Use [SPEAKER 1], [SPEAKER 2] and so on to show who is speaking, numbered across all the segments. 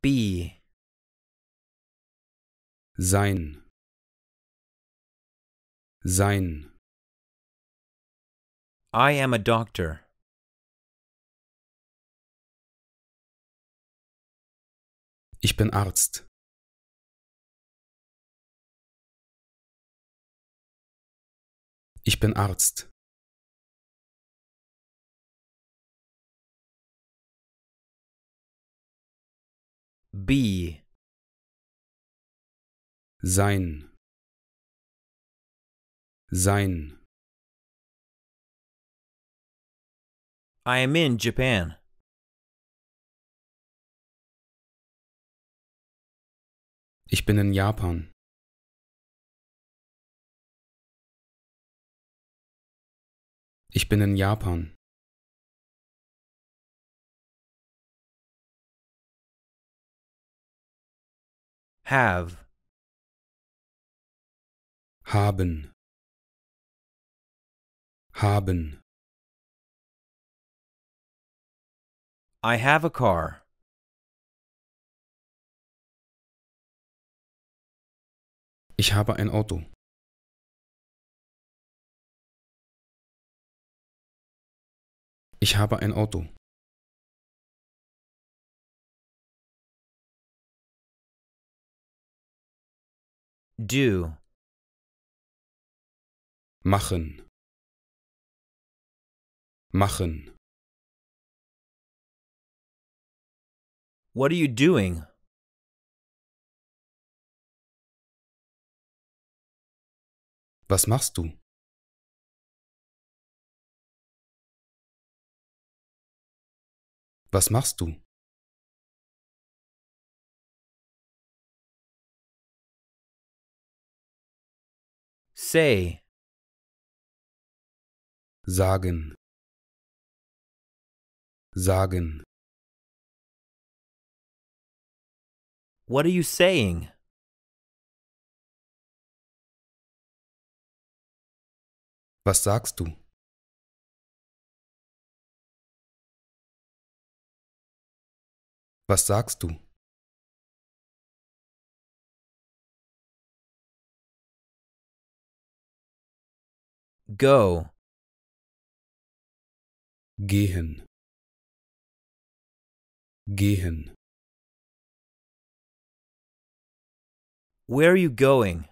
[SPEAKER 1] B sein sein I am a doctor Ich bin Arzt Ich bin Arzt B. Sein. Sein. I am in Japan. Ich bin in Japan. Ich bin in Japan. Have. Haben. Haben. I have a car. Ich habe ein Auto. Ich habe ein Auto. Do. Machen. Machen. What are you doing? Was machst du? Was machst du? Say. Sagen. Sagen. What are you saying? Was sagst du? Was sagst du? Go. Gehen. Gehen. Where are you going?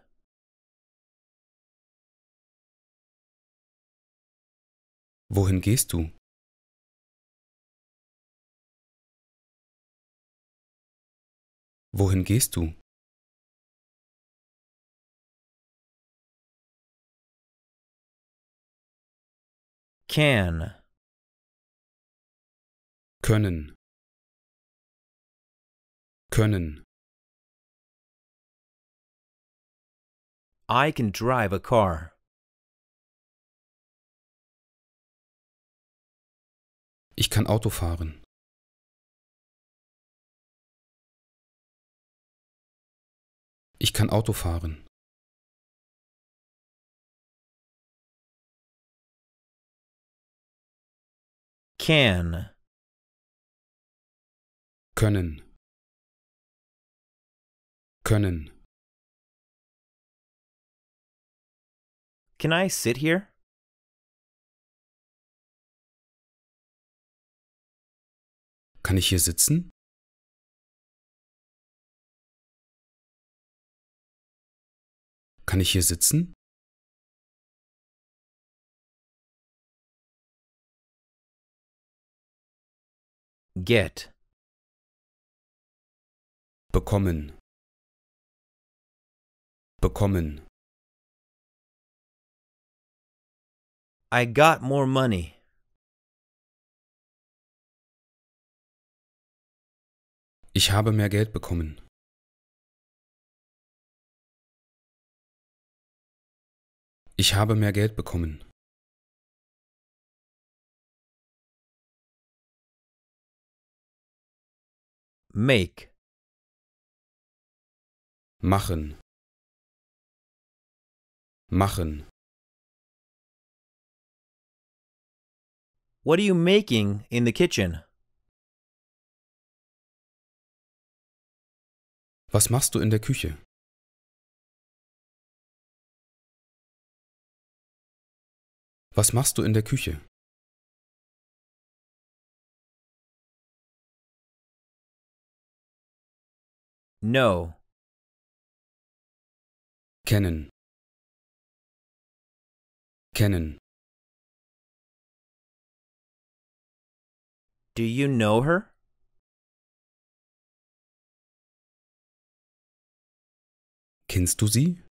[SPEAKER 1] Wohin gehst du? Wohin gehst du? Can. Können. Können. I can drive a car. Ich kann Auto fahren. Ich kann Auto fahren. Can. Können. Können. Can I sit here? Kann ich hier sitzen? Kann ich hier sitzen? Get. Bekommen. Bekommen. I got more money. Ich habe mehr Geld bekommen. Ich habe mehr Geld bekommen. Make. Machen. Machen. What are you making in the kitchen? Was machst du in der Küche? Was machst du in der Küche? No. Kennen. Kennen. Do you know her? Kennst du sie?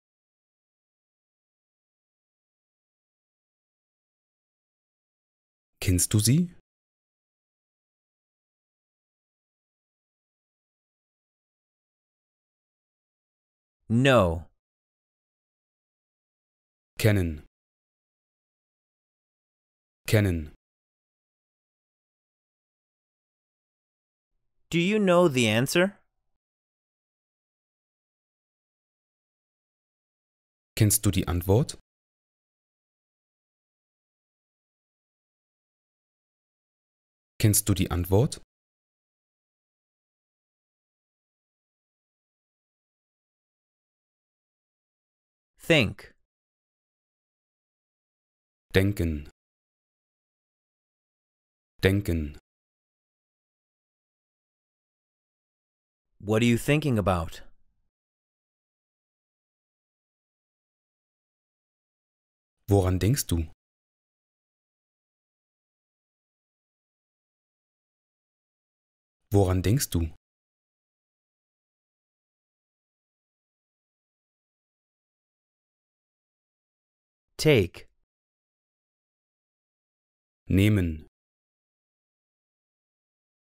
[SPEAKER 1] Kennst du sie? No. Kennen. Kennen. Do you know the answer? Kennst du die Antwort? Kennst du die Antwort? Think. Denken. Denken. What are you thinking about? Woran denkst du? Woran denkst du? Take. Nehmen.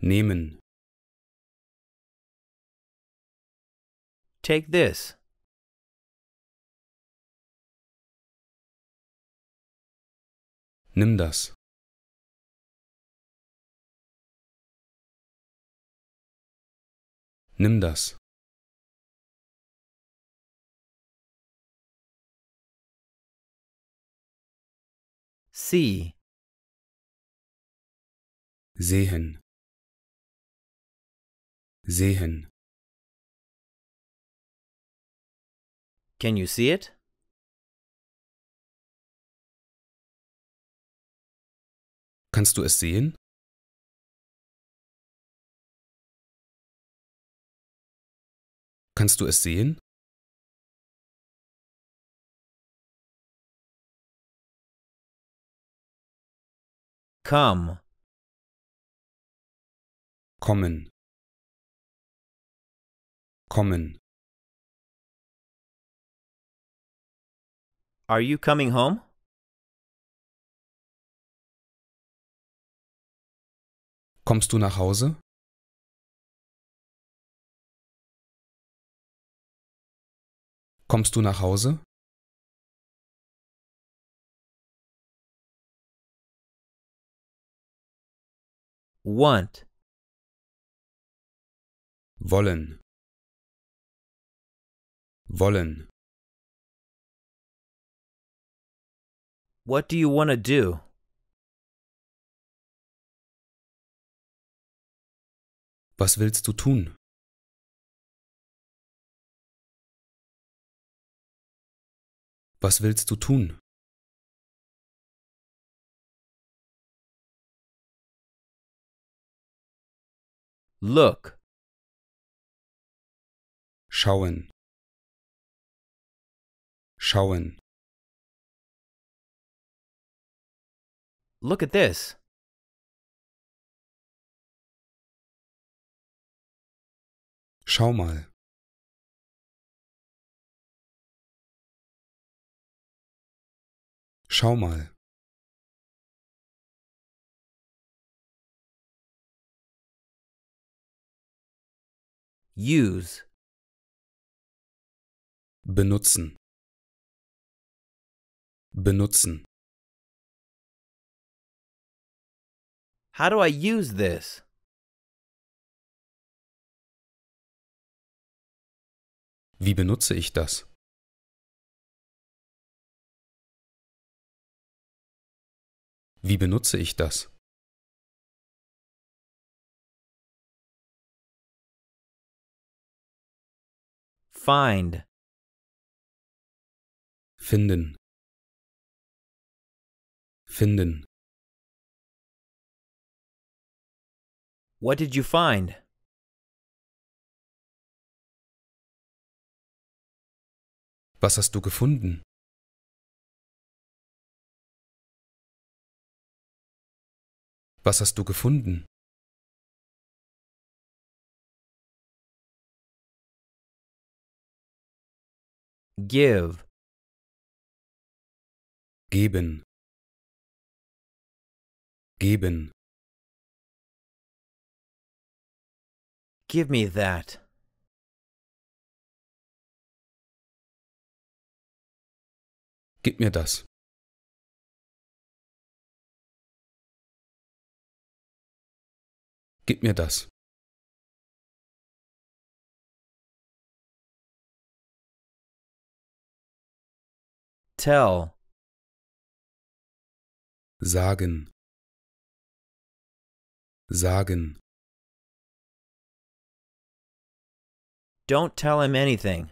[SPEAKER 1] Nehmen. Take this. Nimm das. Nimm das. See sehen sehen Can you see it? Kannst du es sehen? Kannst du es sehen? Come. Kommen. Kommen. Are you coming home? Kommst du nach Hause? Kommst du nach Hause? want wollen wollen What do you want to do? Was willst du tun? Was willst du tun? Look. Schauen. Schauen. Look at this. Schau mal. Schau mal. Use. Benutzen. Benutzen. How do I use this? Wie benutze ich das? Wie benutze ich das? Find. Finden. Finden. What did you find? Was hast du gefunden? Was hast du gefunden? Give. Geben. Geben. Give me that. Gib mir das. Gib mir das. Tell. Sagen. Sagen. Don't tell him anything.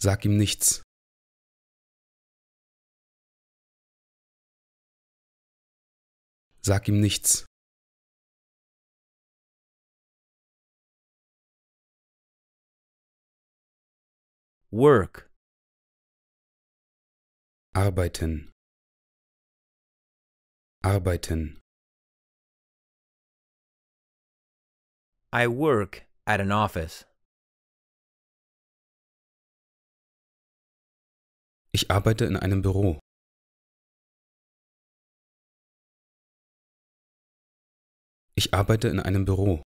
[SPEAKER 1] Sag ihm nichts. Sag ihm nichts. Work. Arbeiten. Arbeiten. I work at an office. Ich arbeite in einem Büro. Ich arbeite in einem Büro.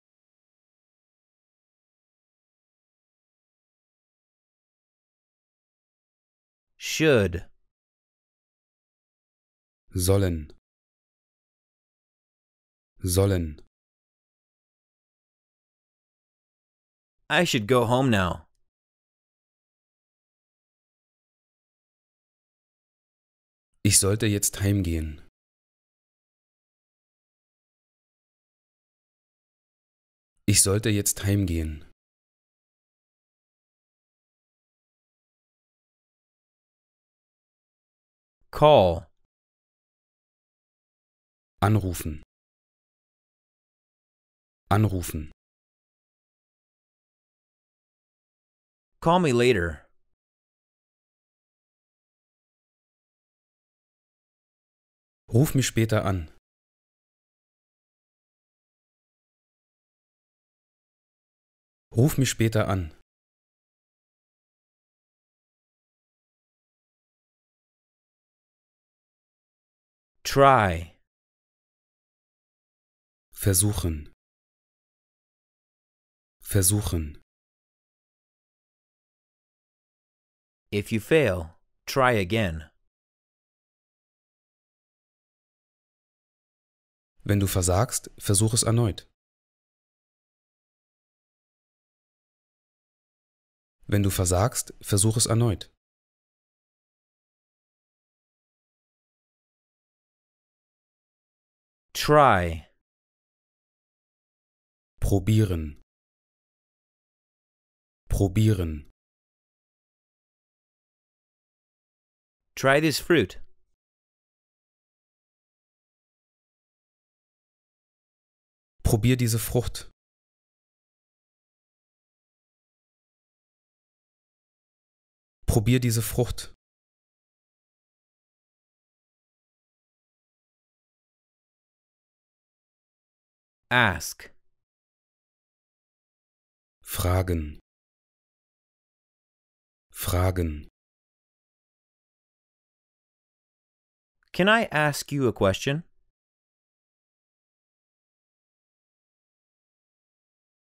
[SPEAKER 1] Should. Sollen. Sollen. I should go home now. Ich sollte jetzt heimgehen. Ich sollte jetzt heimgehen. Call. Anrufen. Anrufen. Call me later. Ruf mich später an. Ruf mich später an. Try. Versuchen. Versuchen. If you fail, try again. Wenn du versagst, versuch es erneut. Wenn du versagst, versuch es erneut. Try. Probieren. Probieren. Try this fruit. Probier diese Frucht. Probier diese Frucht. Ask. Fragen. Fragen. Can I ask you a question?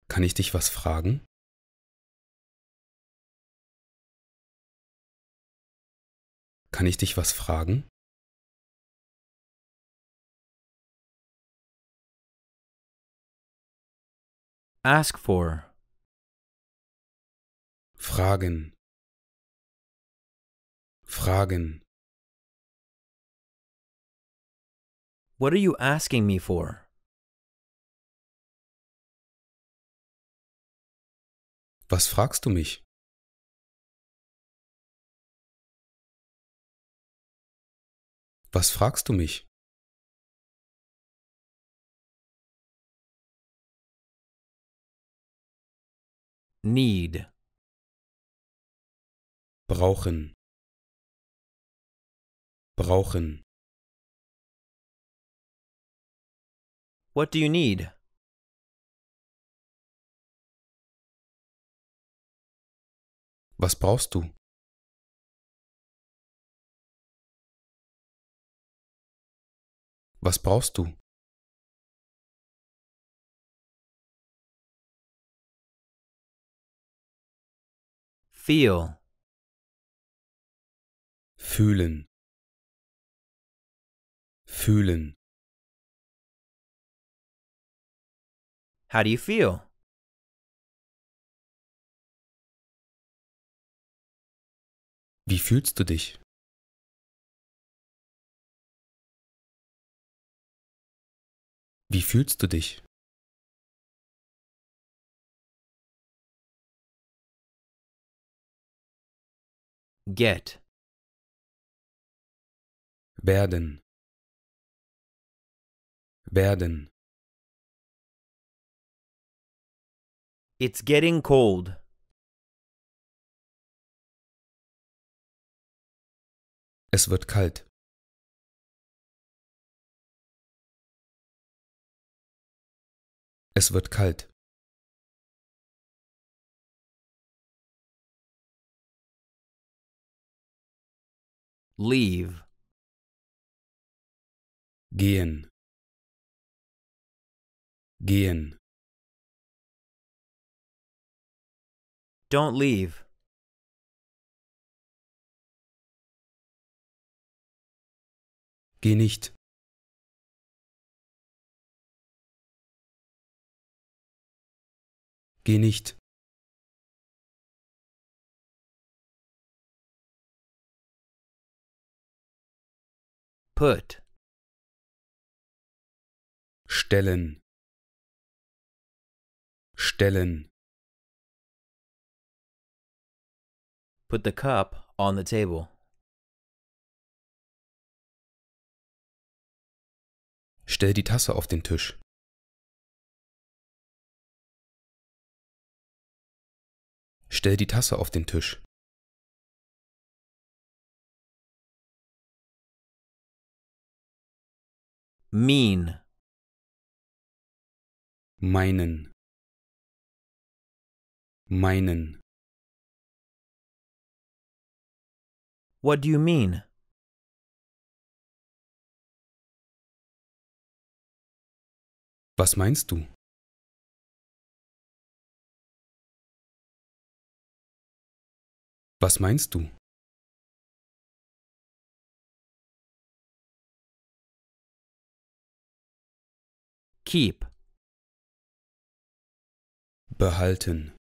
[SPEAKER 1] Kann ich dich was fragen? Kann ich dich was fragen? Ask for. Fragen. Fragen. What are you asking me for? Was fragst du mich? Was fragst du mich? need brauchen brauchen What do you need? Was brauchst du? Was brauchst du? feel. Fühlen. Fühlen. How do you feel? Wie fühlst du dich? Wie fühlst du dich? Get. Werden. Werden. It's getting cold. Es wird kalt. Es wird kalt. Leave. Gehen. Gehen. Don't leave. Geh nicht. Geh nicht. put. Stellen. Stellen. Put the cup on the table. Stell die Tasse auf den Tisch. Stell die Tasse auf den Tisch. mean meinen meinen What do you mean? Was meinst du? Was meinst du? Keep. Behalten.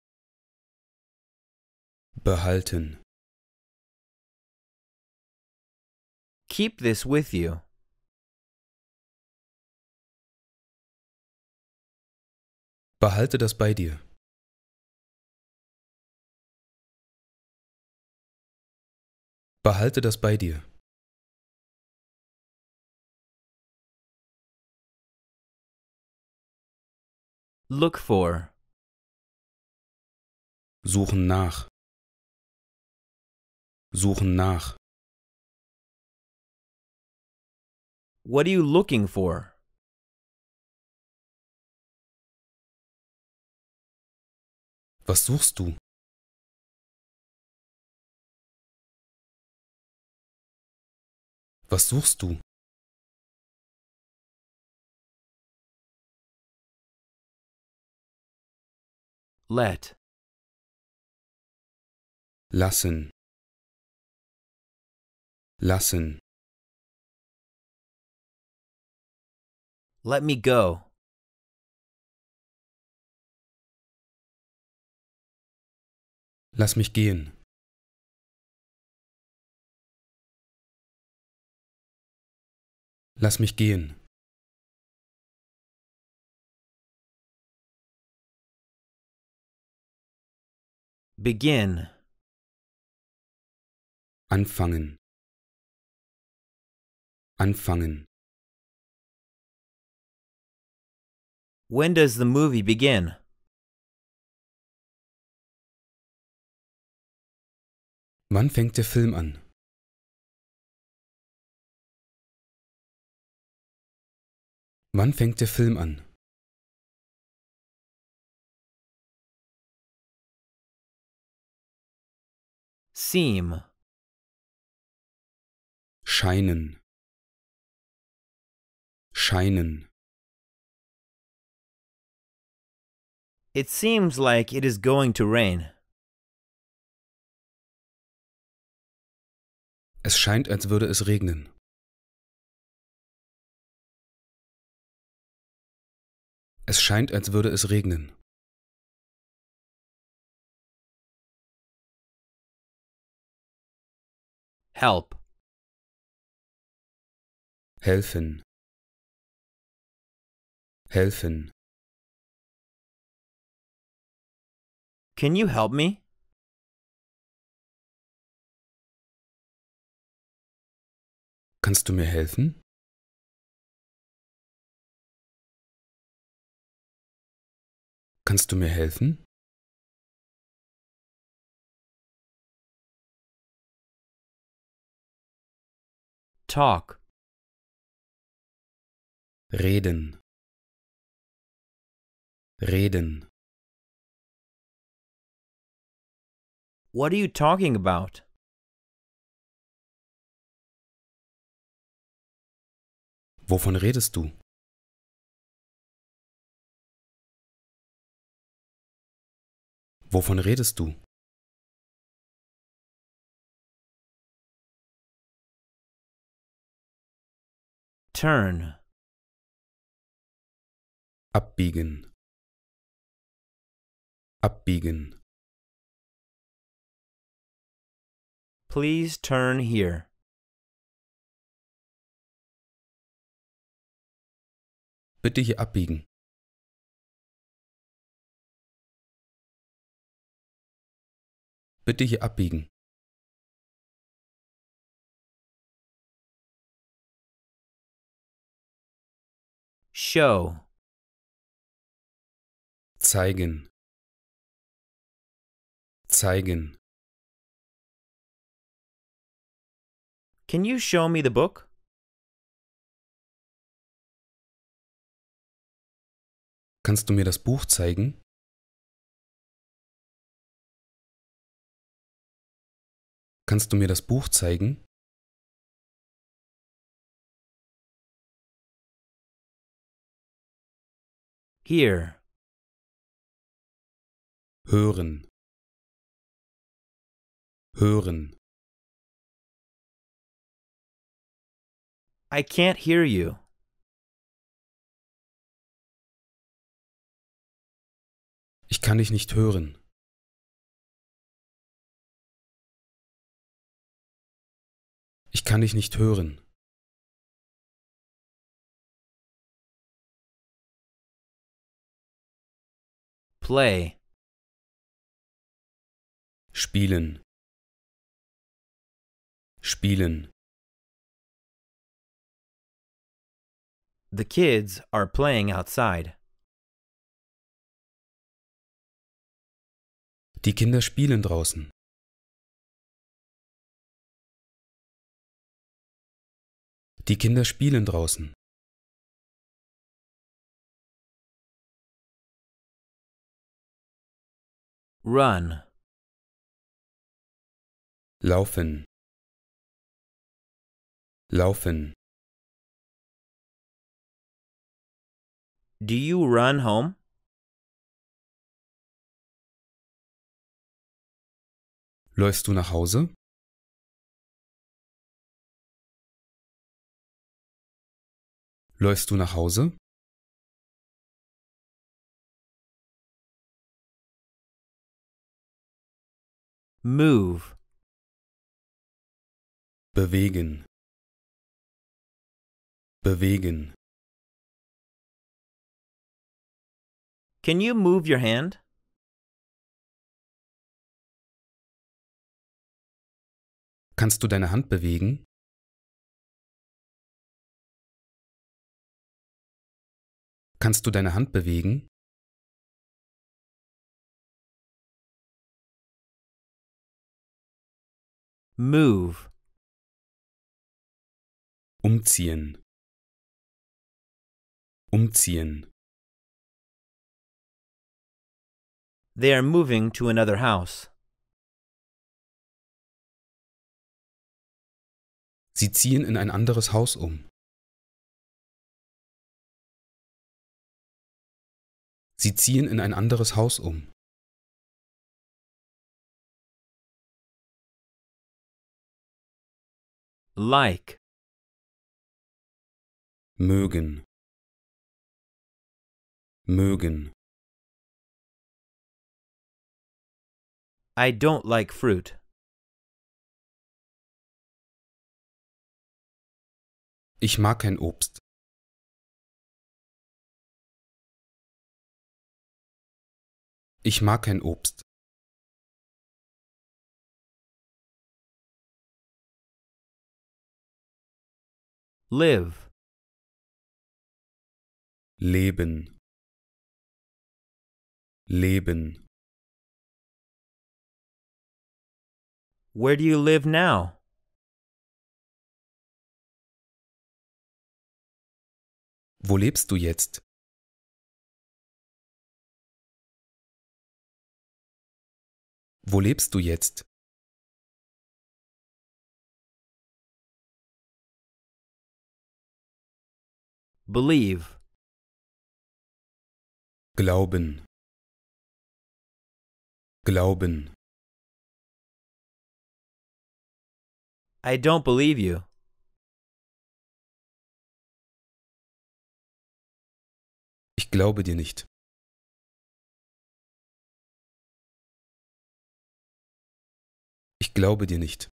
[SPEAKER 1] Behalten. Keep this with you. Behalte das bei dir. Behalte das bei dir. Look for. Suchen nach. Suchen nach. What are you looking for? Was suchst du? Was suchst du? Let. Lassen. Lassen. Let me go. Lass mich gehen. Lass mich gehen. Begin. Anfangen. Anfangen. When does the movie begin? Wann fängt der Film an? Wann fängt der Film an? Seem. Scheinen. Scheinen. It seems like it is going to rain. Es scheint, als würde es regnen. Es scheint, als würde es regnen. Help. Helfen. Helfen. Can you help me? Kannst du mir helfen? Kannst du mir helfen? Talk. Reden. Reden. What are you talking about? Wovon redest du? Wovon redest du? Turn. Abbiegen. Abbiegen. Please turn here. Bitte hier abbiegen. Bitte hier abbiegen. Show. Zeigen. Zeigen. Can you show me the book? Kannst du mir das Buch zeigen? Kannst du mir das Buch zeigen? Here. Hören. Hören. I can't hear you. Ich kann dich nicht hören. Ich kann dich nicht hören. Play. Spielen. Spielen. The kids are playing outside. Die Kinder spielen draußen. Die Kinder spielen draußen. Run. Laufen. Laufen. Do you run home? Läufst du nach Hause? Läufst du nach Hause? move bewegen bewegen Can you move your hand? Kannst du deine Hand bewegen? Kannst du deine Hand bewegen? move umziehen umziehen They are moving to another house. Sie ziehen in ein anderes Haus um. Sie ziehen in ein anderes Haus um. like mögen mögen I don't like fruit. Ich mag kein Obst. Ich mag kein Obst. live leben leben Where do you live now? Wo lebst du jetzt? Wo lebst du jetzt? Believe. Glauben. Glauben. I don't believe you. Ich glaube dir nicht. Ich glaube dir nicht.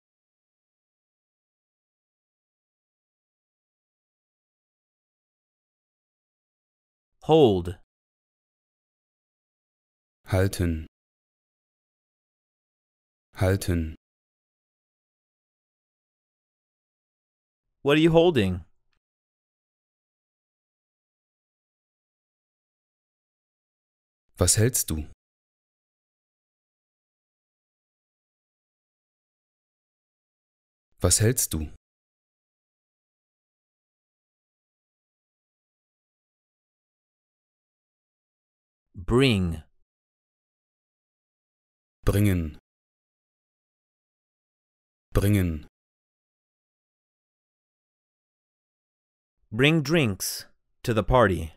[SPEAKER 1] Hold. Halten. Halten. What are you holding? Was hältst du? Was hältst du? Bring. Bringen. Bringen. Bring drinks to the party.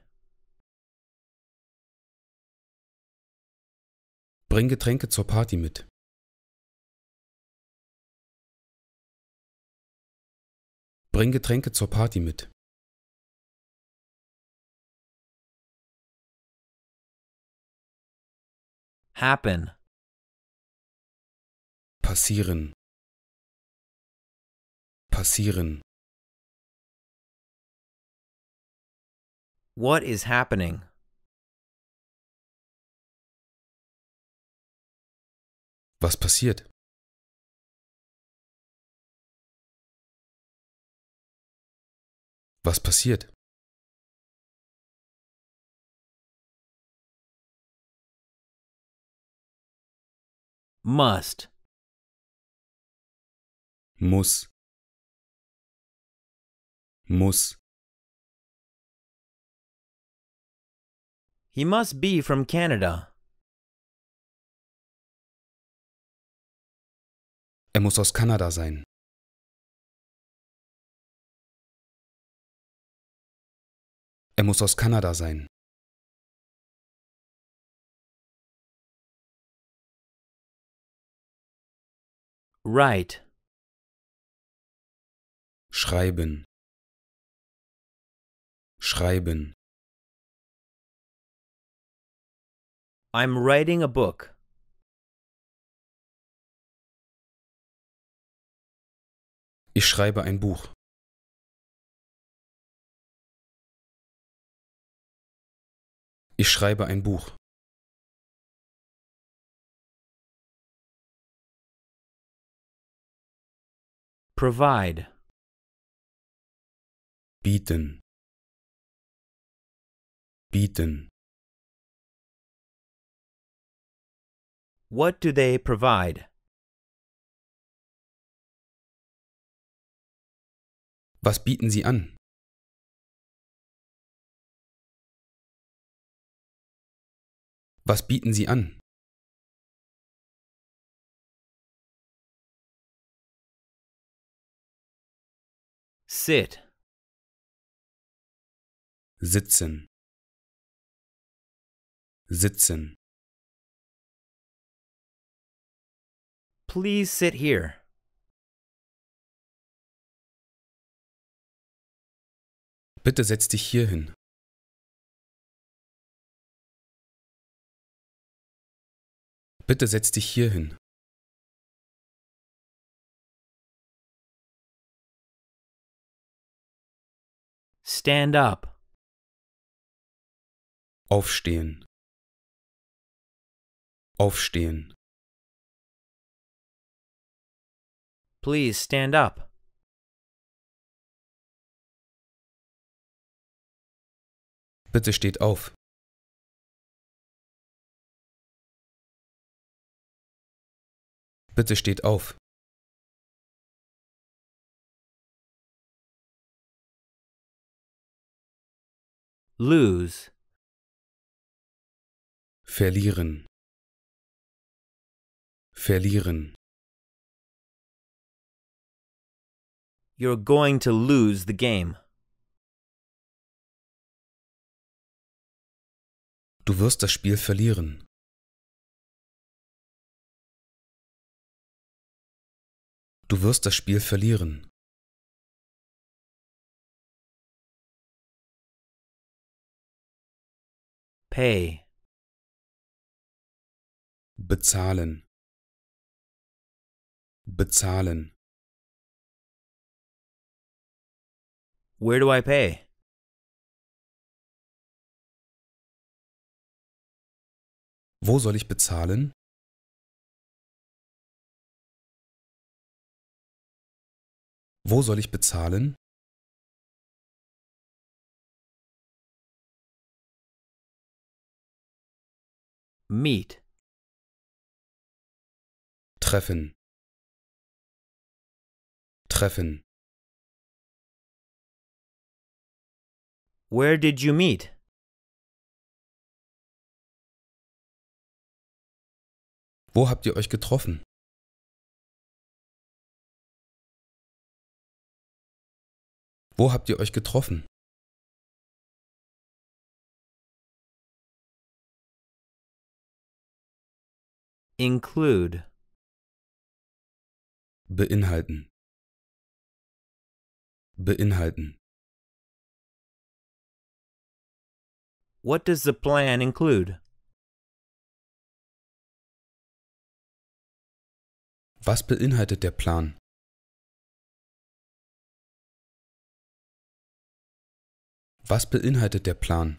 [SPEAKER 1] Bring Getränke zur Party mit. Bring Getränke zur Party mit. happen passieren passieren What is happening? Was passiert? Was passiert? must. Muss. Muss. He must be from Canada. Er muss aus Kanada sein. Er muss aus Kanada sein. Write. Schreiben. Schreiben. I'm writing a book. Ich schreibe ein Buch. Ich schreibe ein Buch. Provide. Bieten. Bieten. What do they provide? Was bieten Sie an? Was bieten Sie an? sit sitzen sitzen Please sit here. Bitte setz dich hier hin. Bitte setz dich hier hin. Stand up. Aufstehen. Aufstehen. Please stand up. Bitte steht auf. Bitte steht auf. lose verlieren verlieren You're going to lose the game. Du wirst das Spiel verlieren. Du wirst das Spiel verlieren. Pay. Bezahlen. Bezahlen. Where do I pay? Wo soll ich bezahlen? Wo soll ich bezahlen? meet treffen treffen Where did you meet? Wo habt ihr euch getroffen? Wo habt ihr euch getroffen? Include. Beinhalten. Beinhalten. What does the plan include? Was beinhaltet der Plan? Was beinhaltet der Plan?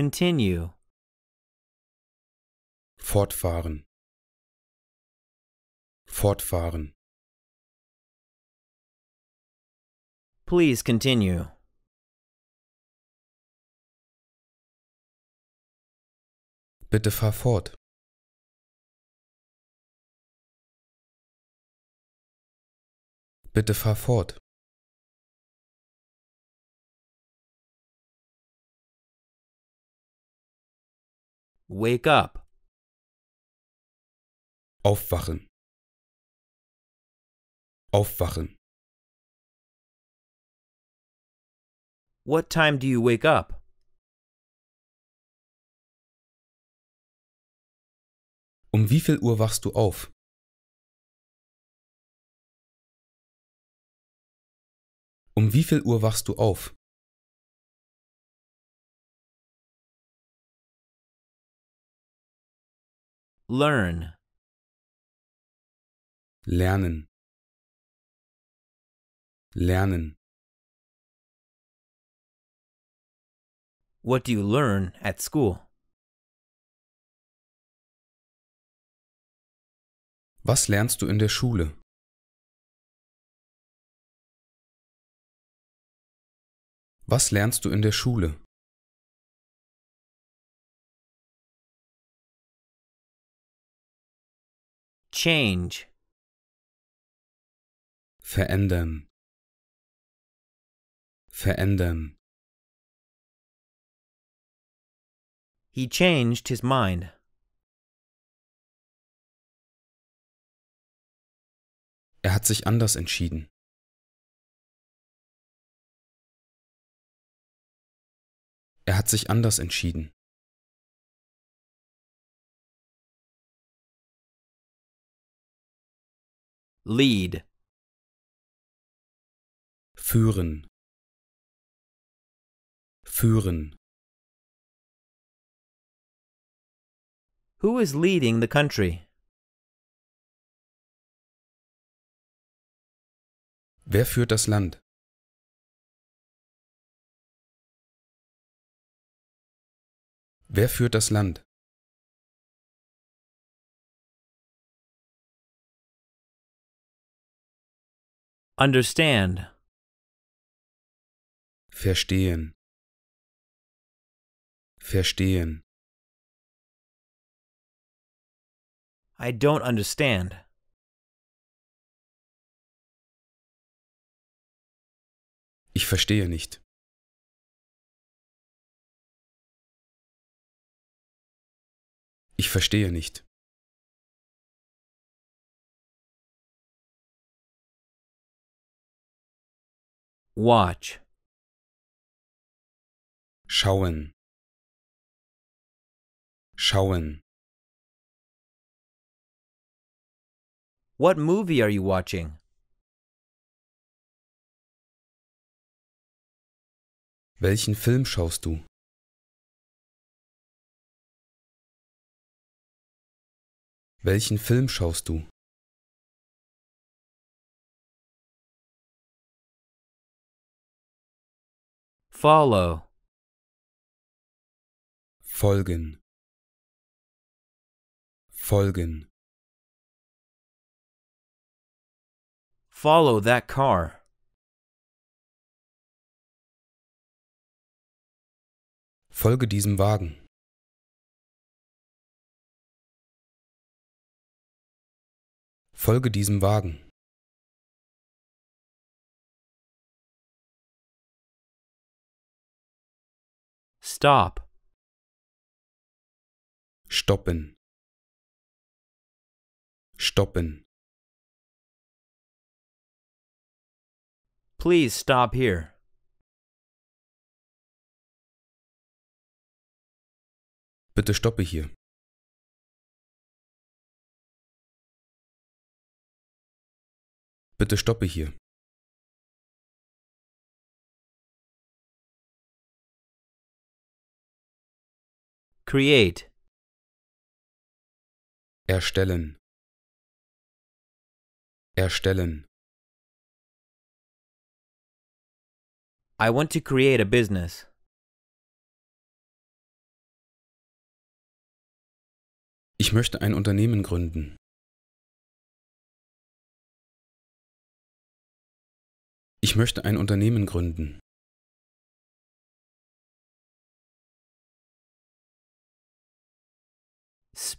[SPEAKER 1] Continue. Fortfahren. Fortfahren. Please continue. Bitte fahr fort. Bitte fahr fort. Wake up. Aufwachen. Aufwachen. What time do you wake up? Um wie viel Uhr wachst du auf? Um wie viel Uhr wachst du auf? Learn. Lernen. Lernen. What do you learn at school? Was lernst du in der Schule? Was lernst du in der Schule? Change. Verändern. Verändern. He changed his mind. Er hat sich anders entschieden. Er hat sich anders entschieden. Lead. Führen. Führen. Who is leading the country? Wer führt das Land? Wer führt das Land? Understand. Verstehen. Verstehen. I don't understand. Ich verstehe nicht. Ich verstehe nicht. Watch. Schauen. Schauen. What movie are you watching? Welchen Film schaust du? Welchen Film schaust du? Follow. Folgen. Folgen. Follow that car. Folge diesem Wagen. Folge diesem Wagen. Stop. Stoppen. Stoppen. Please stop here. Bitte stoppe hier. Bitte stoppe hier. Create. Erstellen. Erstellen. I want to create a business. Ich möchte ein Unternehmen gründen. Ich möchte ein Unternehmen gründen.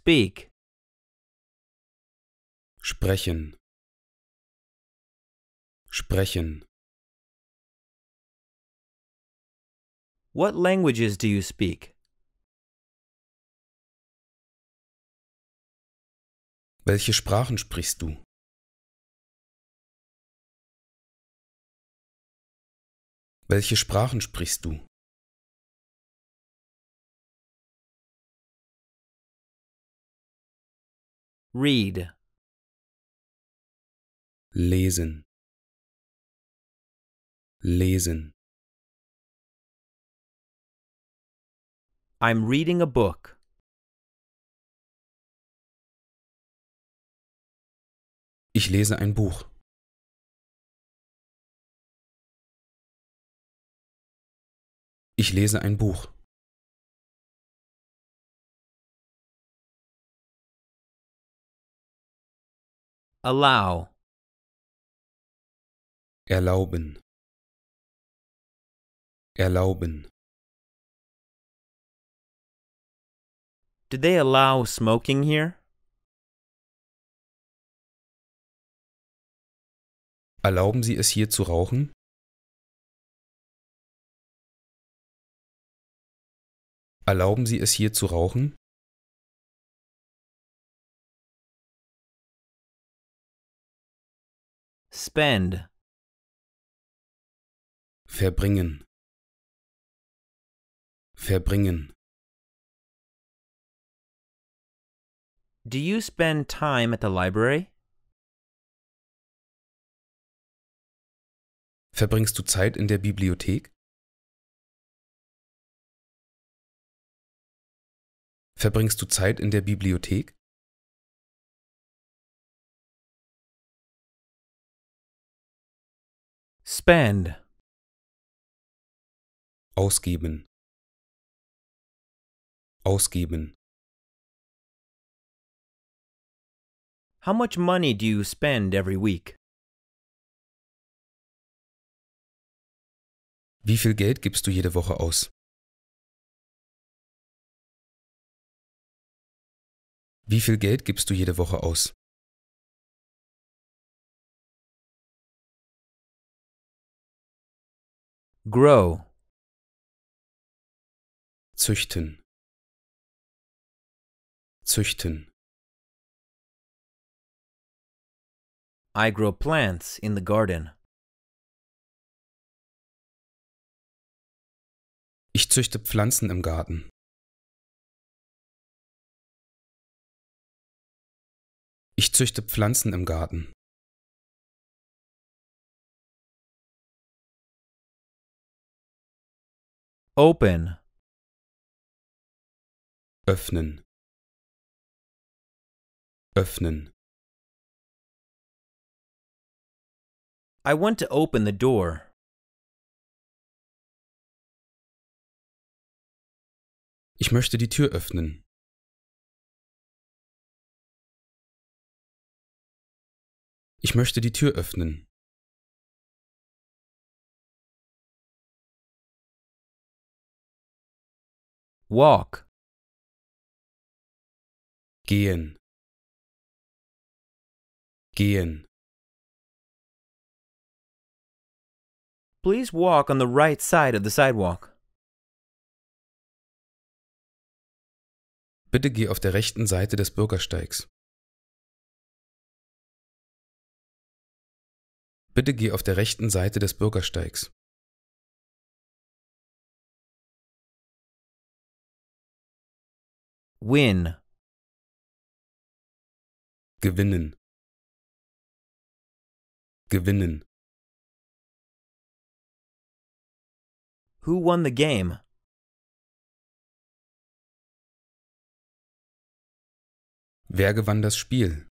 [SPEAKER 1] Speak. Sprechen. Sprechen. What languages do you speak? Welche Sprachen sprichst du? Welche Sprachen sprichst du? Read. Lesen. Lesen. I'm reading a book. Ich lese ein Buch. Ich lese ein Buch. Allow. Erlauben. Erlauben. Do they allow smoking here? Erlauben Sie es hier zu rauchen? Erlauben Sie es hier zu rauchen? Spend. Verbringen. Verbringen. Do you spend time at the library? Verbringst du Zeit in der Bibliothek? Verbringst du Zeit in der Bibliothek? Spend. Ausgeben. Ausgeben. How much money do you spend every week? Wie viel Geld gibst du jede Woche aus? Wie viel Geld gibst du jede Woche aus? grow züchten züchten I grow plants in the garden. Ich züchte Pflanzen im Garten. Ich züchte Pflanzen im Garten. Open. Öffnen. Öffnen. I want to open the door. Ich möchte die Tür öffnen. Ich möchte die Tür öffnen. Walk. Gehen. Gehen. Please walk on the right side of the sidewalk. Bitte geh auf der rechten Seite des Bürgersteigs. Bitte geh auf der rechten Seite des Bürgersteigs. Win. Gewinnen. Gewinnen. Who won the game? Wer gewann das Spiel?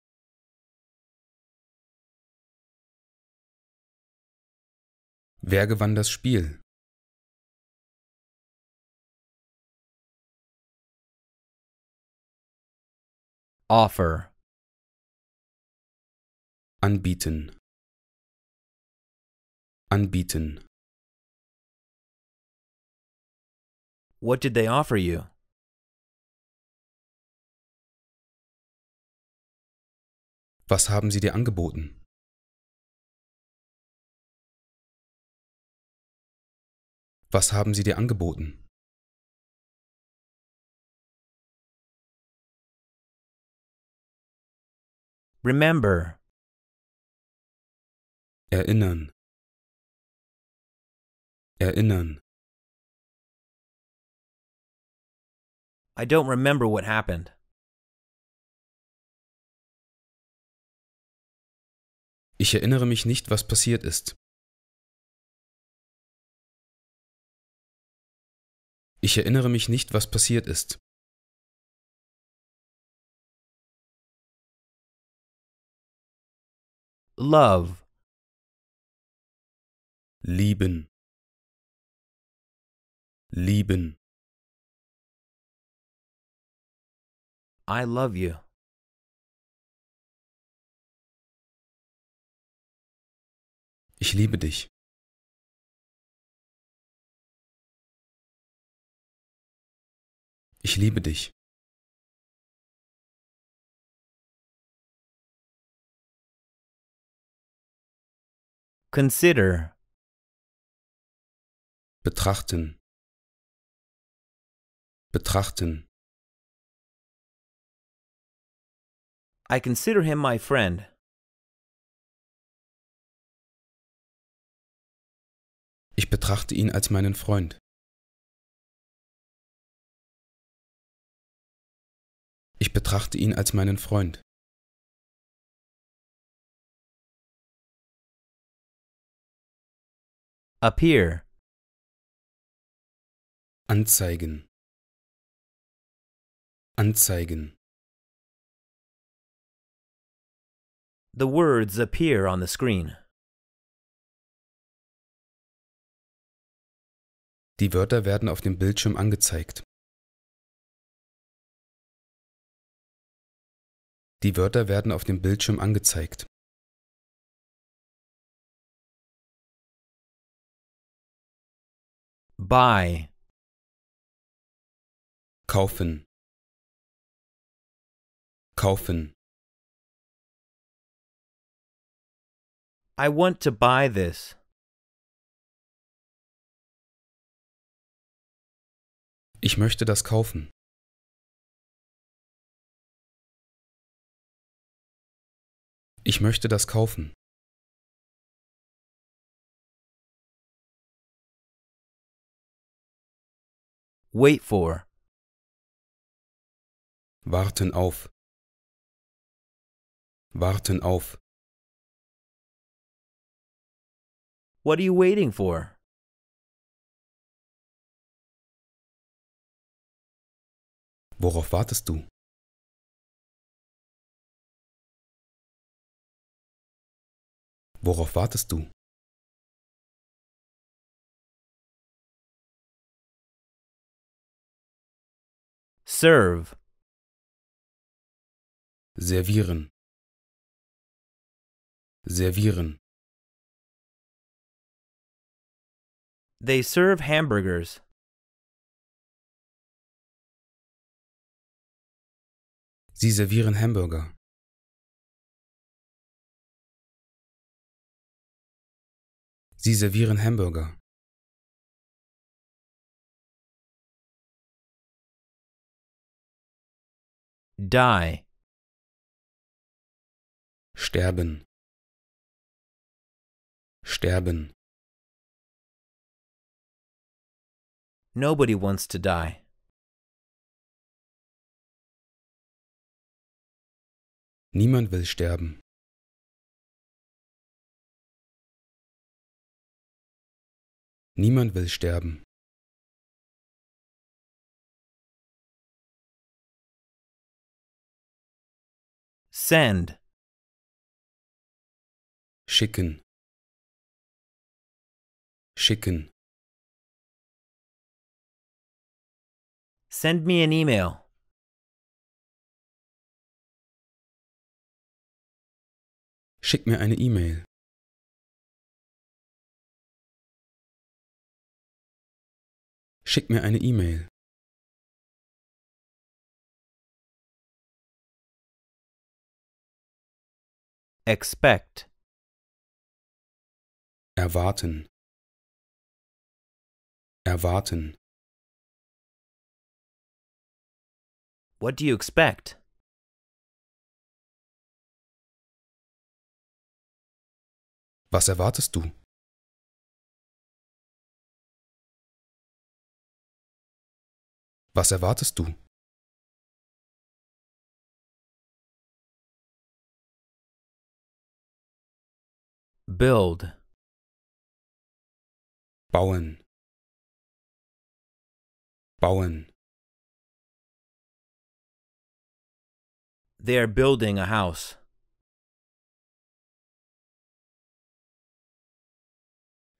[SPEAKER 1] Wer gewann das Spiel? Offer. Anbieten. Anbieten. What did they offer you? Was haben sie dir angeboten? Was haben sie dir angeboten? Remember. Erinnern. Erinnern. I don't remember what happened. Ich erinnere mich nicht, was passiert ist. Ich erinnere mich nicht, was passiert ist. Love. Lieben. Lieben. I love you. Ich liebe dich. Ich liebe dich. Consider. Betrachten. Betrachten. I consider him my friend. Ich betrachte ihn als meinen Freund. Ich betrachte ihn als meinen Freund. appear anzeigen anzeigen The words appear on the screen. Die Wörter werden auf dem Bildschirm angezeigt. Die Wörter werden auf dem Bildschirm angezeigt. Buy. Kaufen. Kaufen. I want to buy this. Ich möchte das kaufen. Ich möchte das kaufen. Wait for. Warten auf. Warten auf. What are you waiting for? Worauf wartest du? Worauf wartest du? Serve. Servieren. Servieren. They serve hamburgers. Sie servieren Hamburger. Sie servieren Hamburger. die sterben sterben Nobody wants to die. Niemand will sterben. Niemand will sterben. Send. Schicken. Schicken. Send me an email. Schick mir eine E-Mail. Schick mir eine E-Mail. Expect. Erwarten. Erwarten. What do you expect? Was erwartest du? Was erwartest du? Build. Bauen. Bauen. They are building a house.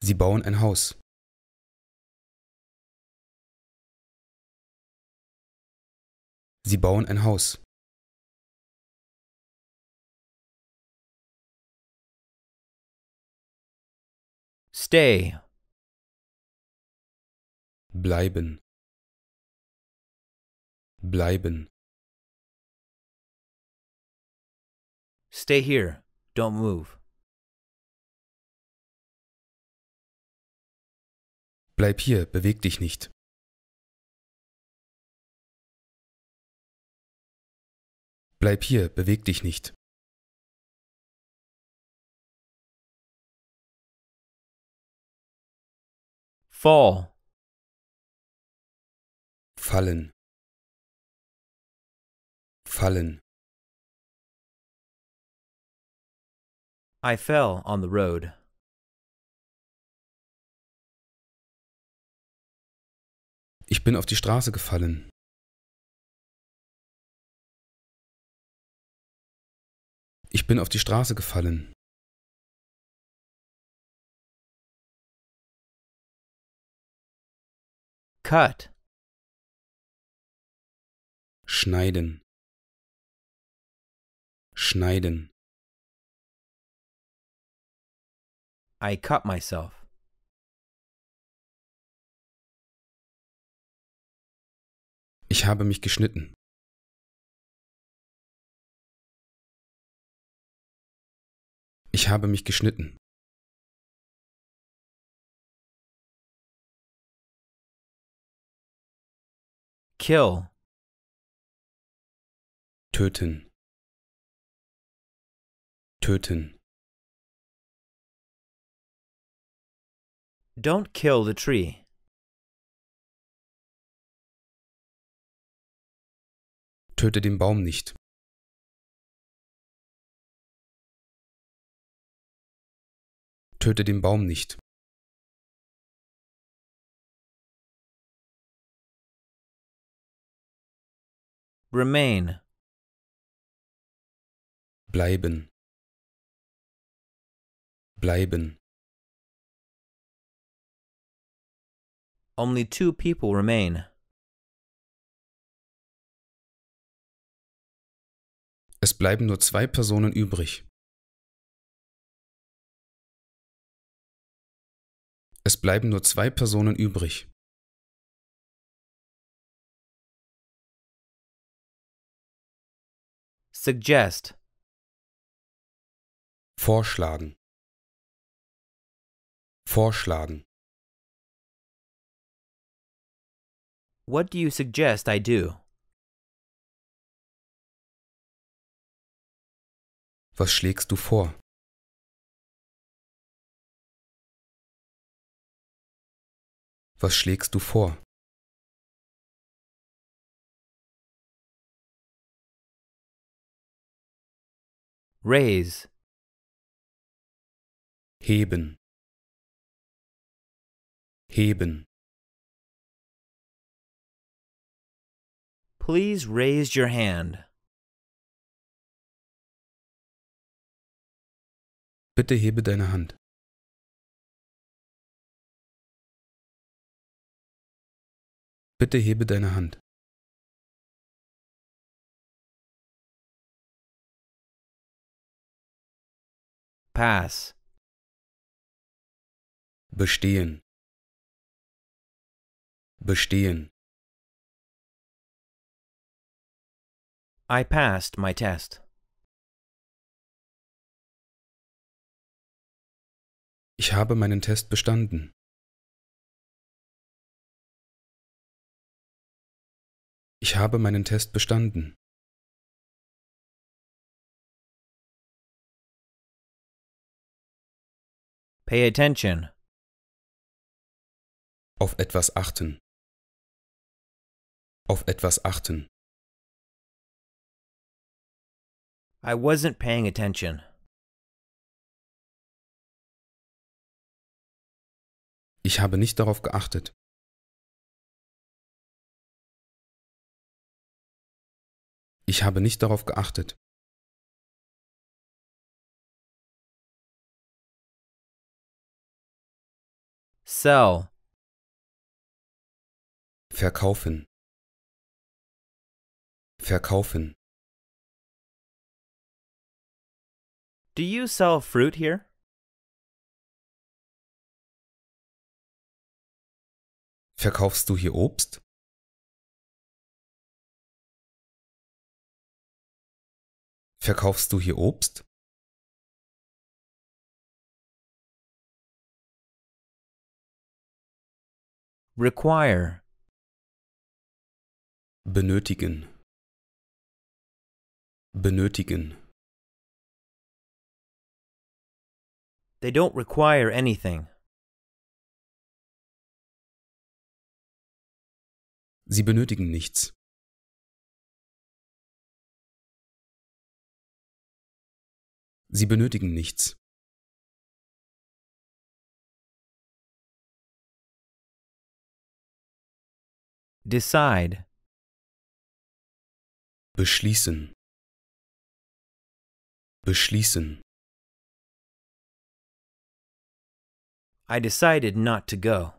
[SPEAKER 1] Sie bauen ein Haus. Sie bauen ein Haus. Stay. Bleiben. Bleiben. Stay here. Don't move. Bleib hier, beweg dich nicht. Bleib hier, beweg dich nicht. fall fallen fallen I fell on the road. Ich bin auf die Straße gefallen. Ich bin auf die Straße gefallen. Cut. Schneiden. Schneiden. I cut myself. Ich habe mich geschnitten. Ich habe mich geschnitten. Kill. Töten. Töten. Don't kill the tree. Töte den Baum nicht. Töte den Baum nicht. Remain. Bleiben. Bleiben. Only two people remain. Es bleiben nur zwei Personen übrig. Es bleiben nur zwei Personen übrig. Suggest. Vorschlagen. Vorschlagen. What do you suggest I do? Was schlägst du vor? Was schlägst du vor? raise heben heben Please raise your hand. Bitte hebe deine Hand. Bitte hebe deine Hand. Pass. Bestehen. Bestehen. I passed my test. Ich habe meinen Test bestanden. Ich habe meinen Test bestanden. Pay attention. Auf etwas achten. Auf etwas achten. I wasn't paying attention. Ich habe nicht darauf geachtet. Ich habe nicht darauf geachtet. Sell. Verkaufen. Verkaufen. Do you sell fruit here? Verkaufst du hier Obst? Verkaufst du hier Obst? require benötigen benötigen They don't require anything. Sie benötigen nichts. Sie benötigen nichts. Decide. Beschließen. Beschließen. I decided not to go.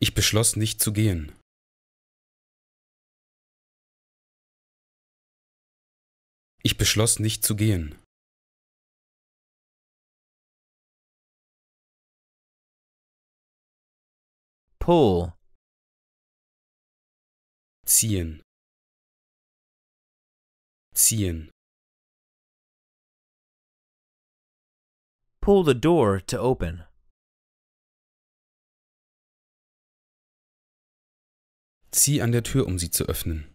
[SPEAKER 1] Ich beschloss nicht zu gehen. Ich beschloss nicht zu gehen. Pull. Ziehen. Ziehen. Pull the door to open. Zieh an der Tür, um sie zu öffnen.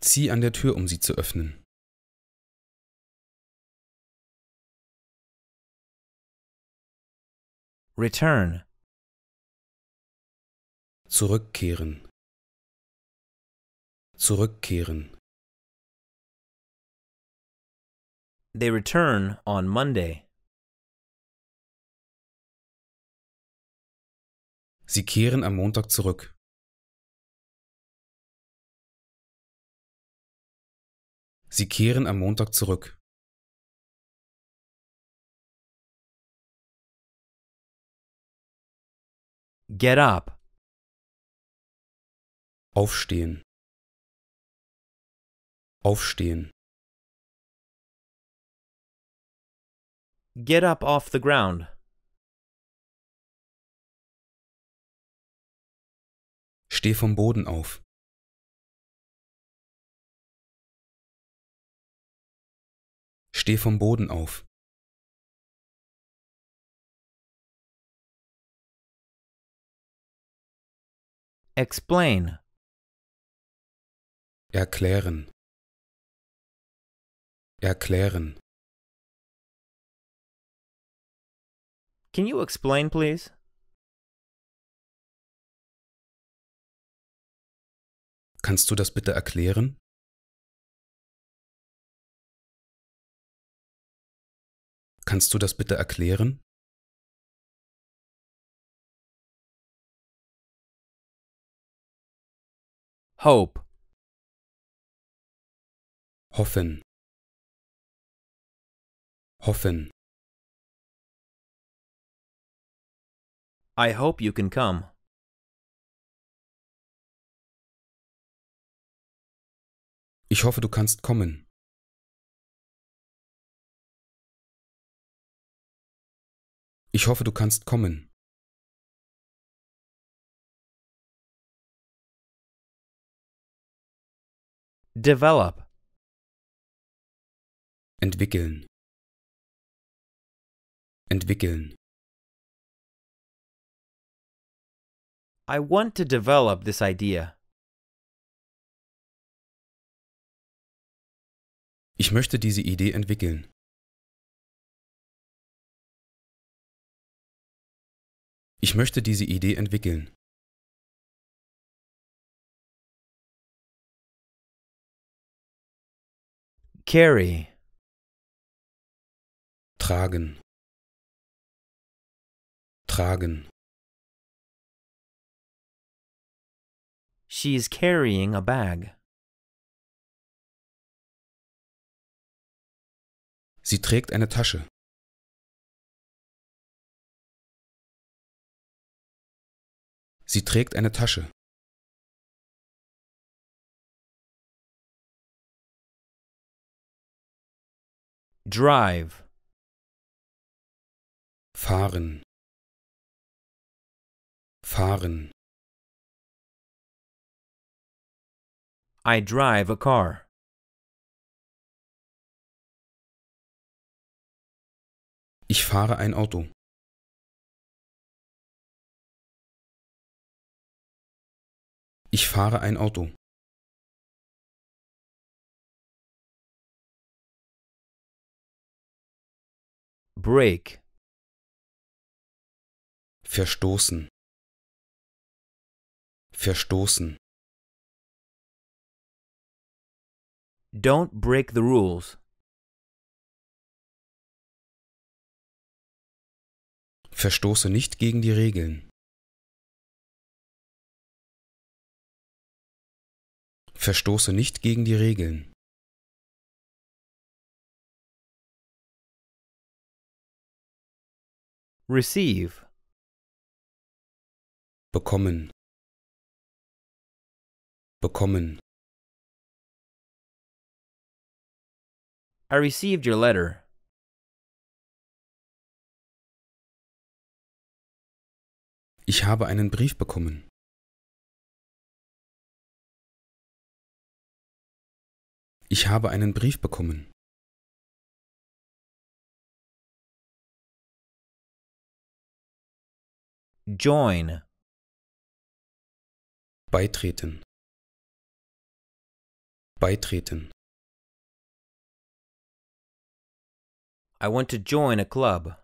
[SPEAKER 1] Zieh an der Tür, um sie zu öffnen. Return. Zurückkehren. Zurückkehren. They return on Monday. Sie kehren am Montag zurück. Sie kehren am Montag zurück. Get up. Aufstehen. Aufstehen. Get up off the ground. Steh vom Boden auf. Steh vom Boden auf. Explain. Erklären. Erklären. Can you explain, please? Kannst du das bitte erklären? Kannst du das bitte erklären? Hope. Hoffen. Hoffen. I hope you can come. Ich hoffe, du kannst kommen. Ich hoffe, du kannst kommen. Develop. Entwickeln. Entwickeln. I want to develop this idea. Ich möchte diese Idee entwickeln. Ich möchte diese Idee entwickeln. Carry. Tragen. Tragen. She is carrying a bag. Sie trägt eine Tasche. Sie trägt eine Tasche. Drive. Fahren. Fahren. I drive a car. Ich fahre ein Auto. Ich fahre ein Auto. break. Verstoßen. Verstoßen. Don't break the rules. Verstoße nicht gegen die Regeln. Verstoße nicht gegen die Regeln. receive bekommen bekommen I received your letter. Ich habe einen Brief bekommen. Ich habe einen Brief bekommen. Join. Beitreten. Beitreten. I want to join a club.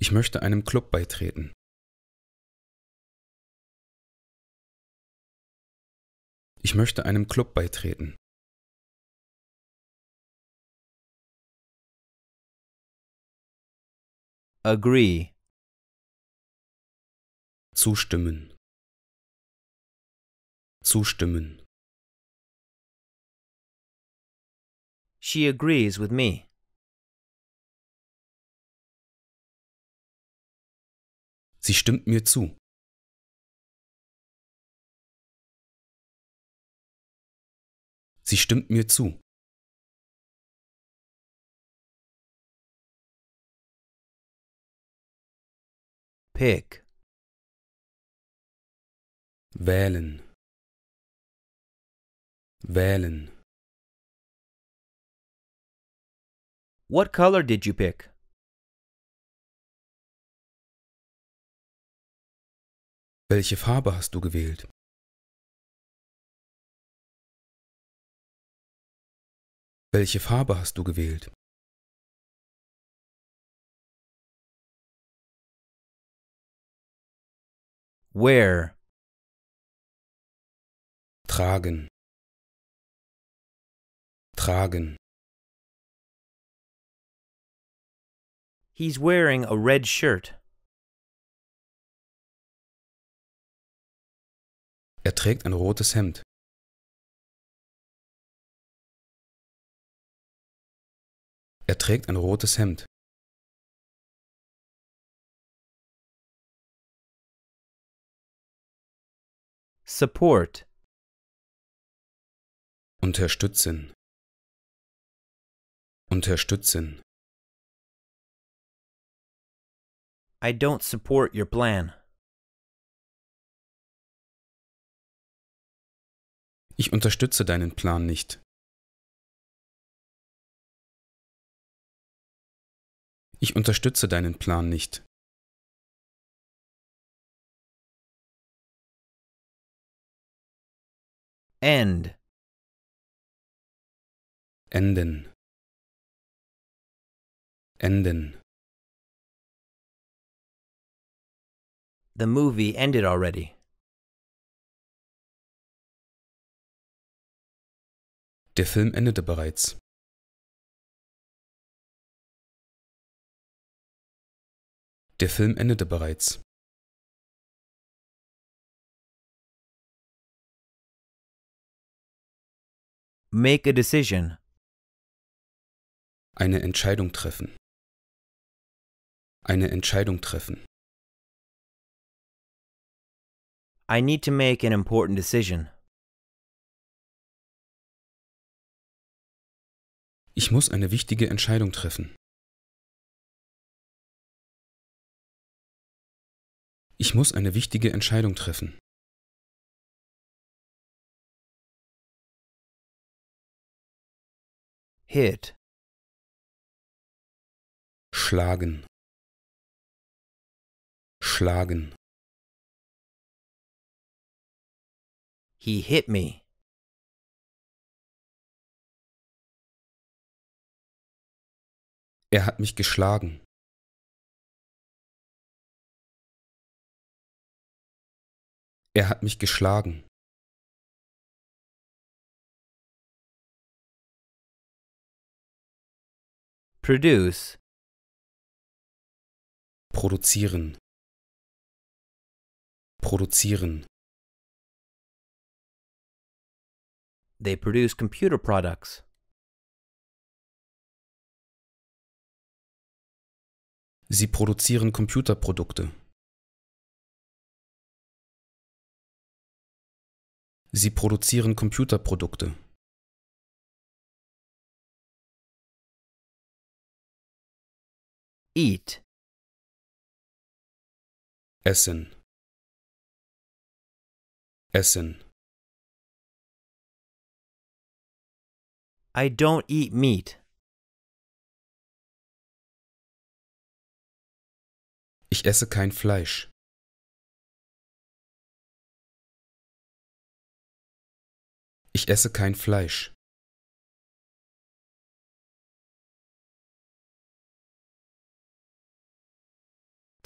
[SPEAKER 1] Ich möchte einem Club beitreten. Ich möchte einem Club beitreten. agree zustimmen zustimmen She agrees with me. Sie stimmt mir zu. Sie stimmt mir zu. Pick. Wählen. Wählen. What color did you pick? Welche Farbe hast du gewählt? Welche Farbe hast du gewählt? Wear. Tragen. Tragen. He's wearing a red shirt. Er trägt ein rotes Hemd. Er trägt ein rotes Hemd. Support. Unterstützen. Unterstützen. I don't support your plan. Ich unterstütze deinen Plan nicht. Ich unterstütze deinen Plan nicht. End. Enden. Enden. The movie ended already. Der Film endete bereits. Der Film endete bereits. Make a decision. Eine Entscheidung treffen. Eine Entscheidung treffen. I need to make an important decision. Ich muss eine wichtige Entscheidung treffen. Ich muss eine wichtige Entscheidung treffen. hit schlagen schlagen he hit me er hat mich geschlagen er hat mich geschlagen Produce. Produzieren. Produzieren. They produce computer products. Sie produzieren Computerprodukte. Sie produzieren Computerprodukte. Eat. Essen. Essen. I don't eat meat. Ich esse kein Fleisch. Ich esse kein Fleisch.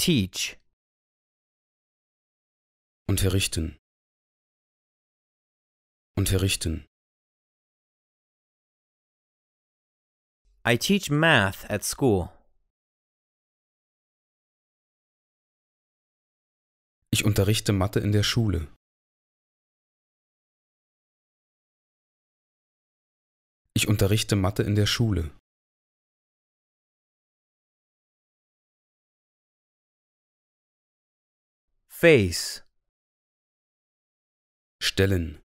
[SPEAKER 1] Teach. Unterrichten. Unterrichten. I teach math at school. Ich unterrichte Mathe in der Schule. Ich unterrichte Mathe in der Schule. Face. Stellen.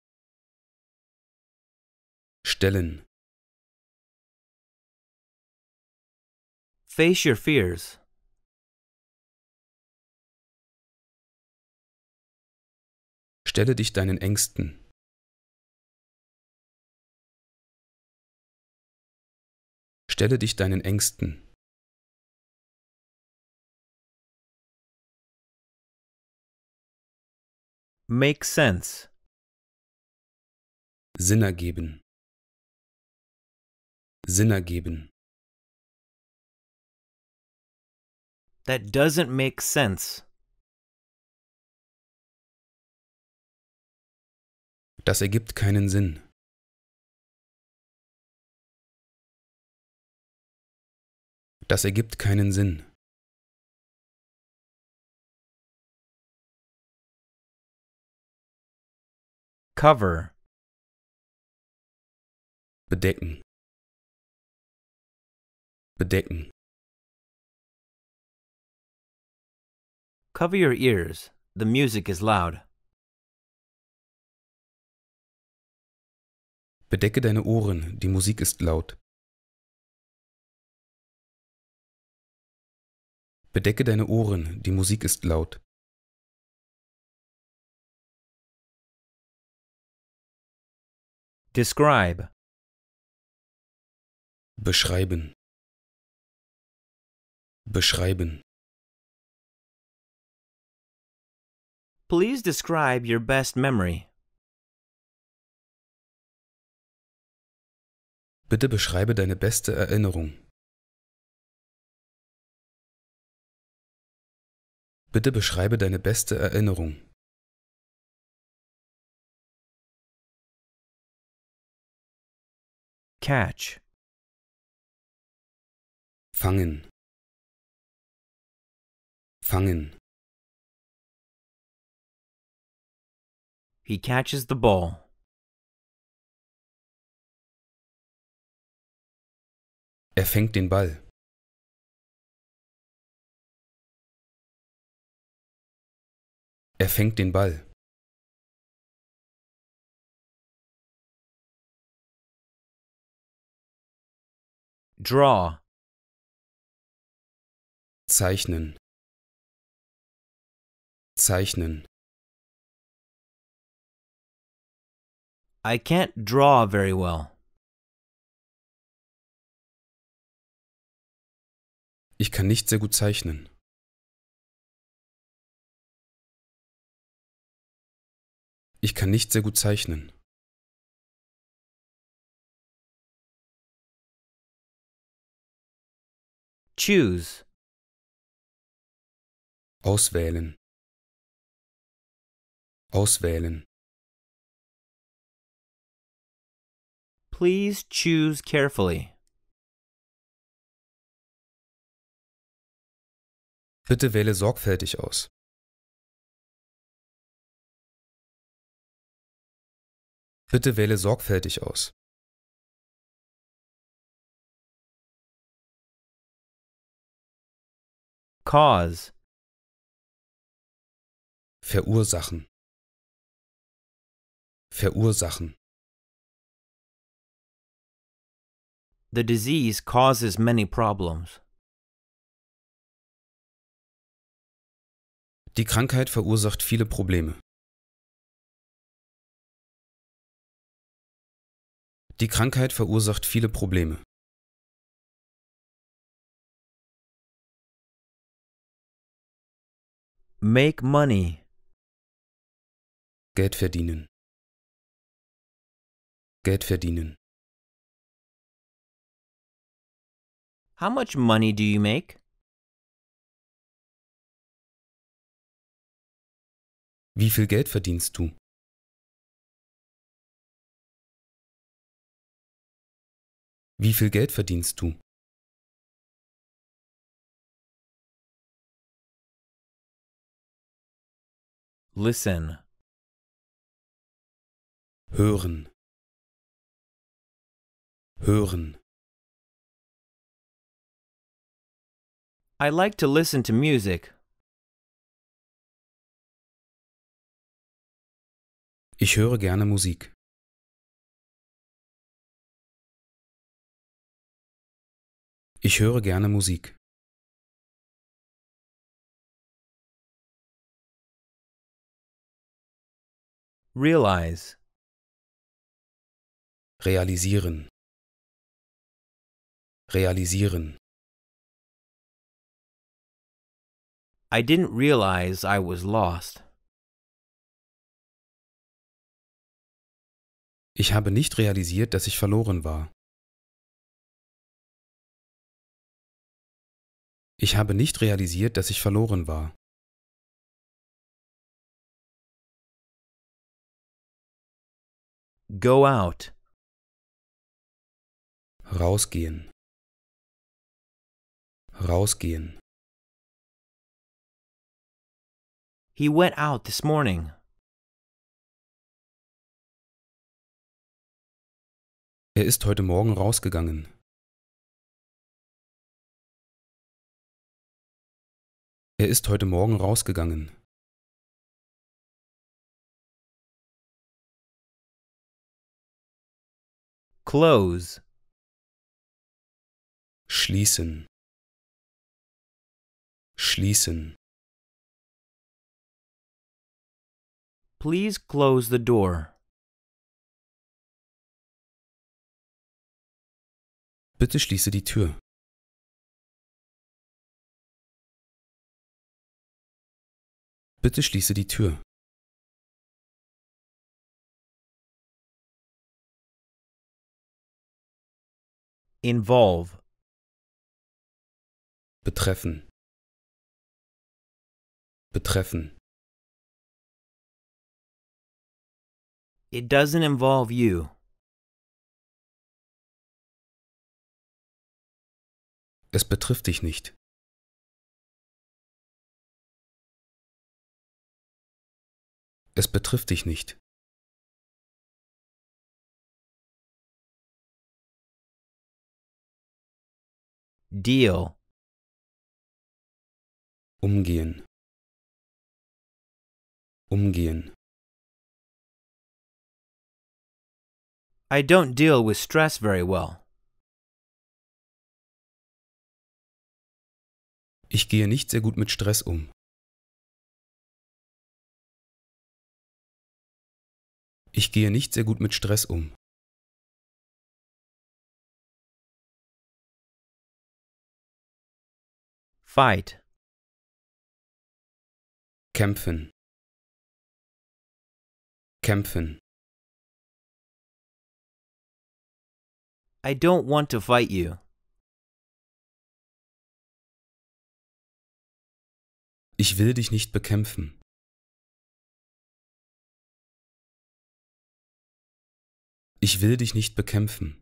[SPEAKER 1] Stellen. Face your fears. Stelle dich deinen Ängsten. Stelle dich deinen Ängsten. Make sense. Sinn ergeben. Sinn ergeben. That doesn't make sense. Das ergibt keinen Sinn. Das ergibt keinen Sinn. Cover. Bedecken. Bedecken. Cover your ears. The music is loud. Bedecke deine Ohren, die Musik ist laut. Bedecke deine Ohren, die Musik ist laut. Describe. Beschreiben. Beschreiben. Please describe your best memory. Bitte beschreibe deine beste Erinnerung. Bitte beschreibe deine beste Erinnerung. Catch. Fangen. Fangen. He catches the ball. Er fängt den Ball. Er fängt den Ball. Draw. Zeichnen. Zeichnen. I can't draw very well. Ich kann nicht sehr gut zeichnen. Ich kann nicht sehr gut zeichnen. Choose. Auswählen. Auswählen. Please choose carefully. Bitte wähle sorgfältig aus. Bitte wähle sorgfältig aus. Cause. Verursachen. Verursachen. The disease causes many problems. Die Krankheit verursacht viele Probleme. Die Krankheit verursacht viele Probleme. Make money. Geld verdienen. Geld verdienen. How much money do you make? Wie viel Geld verdienst du? Wie viel Geld verdienst du? Listen. Hören. Hören. I like to listen to music. Ich höre gerne Musik. Ich höre gerne Musik. Realize. Realisieren. Realisieren. I didn't realize I was lost. Ich habe nicht realisiert, dass ich verloren war. Ich habe nicht realisiert, dass ich verloren war. Go out. Rausgehen. Rausgehen. He went out this morning. Er ist heute Morgen rausgegangen. Er ist heute Morgen rausgegangen. Close. Schließen. Schließen. Please close the door. Bitte schließe die Tür. Bitte schließe die Tür. involve betreffen betreffen It doesn't involve you. Es betrifft dich nicht. Es betrifft dich nicht. Deal. Umgehen. Umgehen. I don't deal with stress very well. Ich gehe nicht sehr gut mit Stress um. Ich gehe nicht sehr gut mit Stress um. Fight. Kämpfen. Kämpfen. I don't want to fight you. Ich will dich nicht bekämpfen. Ich will dich nicht bekämpfen.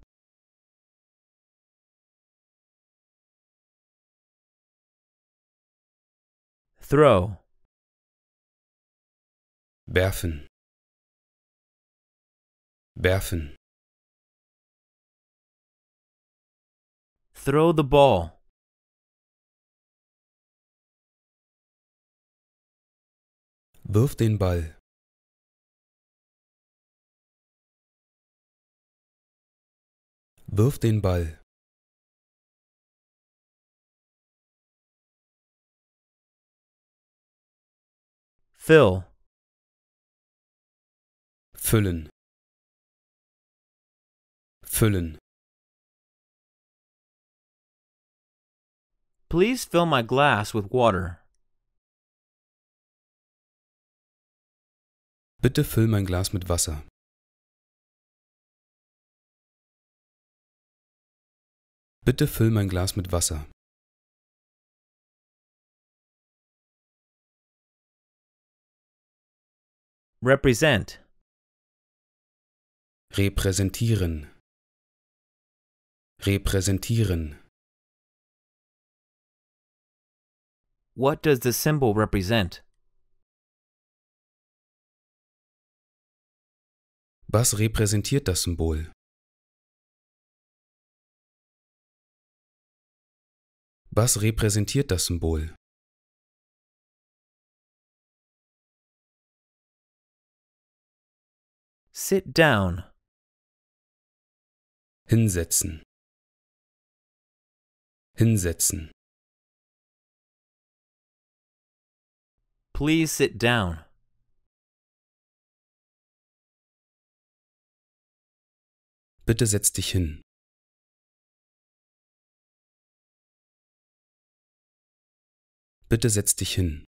[SPEAKER 1] Throw. Werfen. Werfen. Throw the ball. Wirf den Ball. Wirf den Ball. Fill. Füllen. Füllen. Please fill my glass with water. Bitte füll mein Glas mit Wasser. Bitte füll mein Glas mit Wasser. Represent. Repräsentieren. Repräsentieren. What does the symbol represent? Was repräsentiert das Symbol? Was repräsentiert das Symbol? Sit down. Hinsetzen. Hinsetzen. Please sit down. Bitte setz dich hin. Bitte setz dich hin.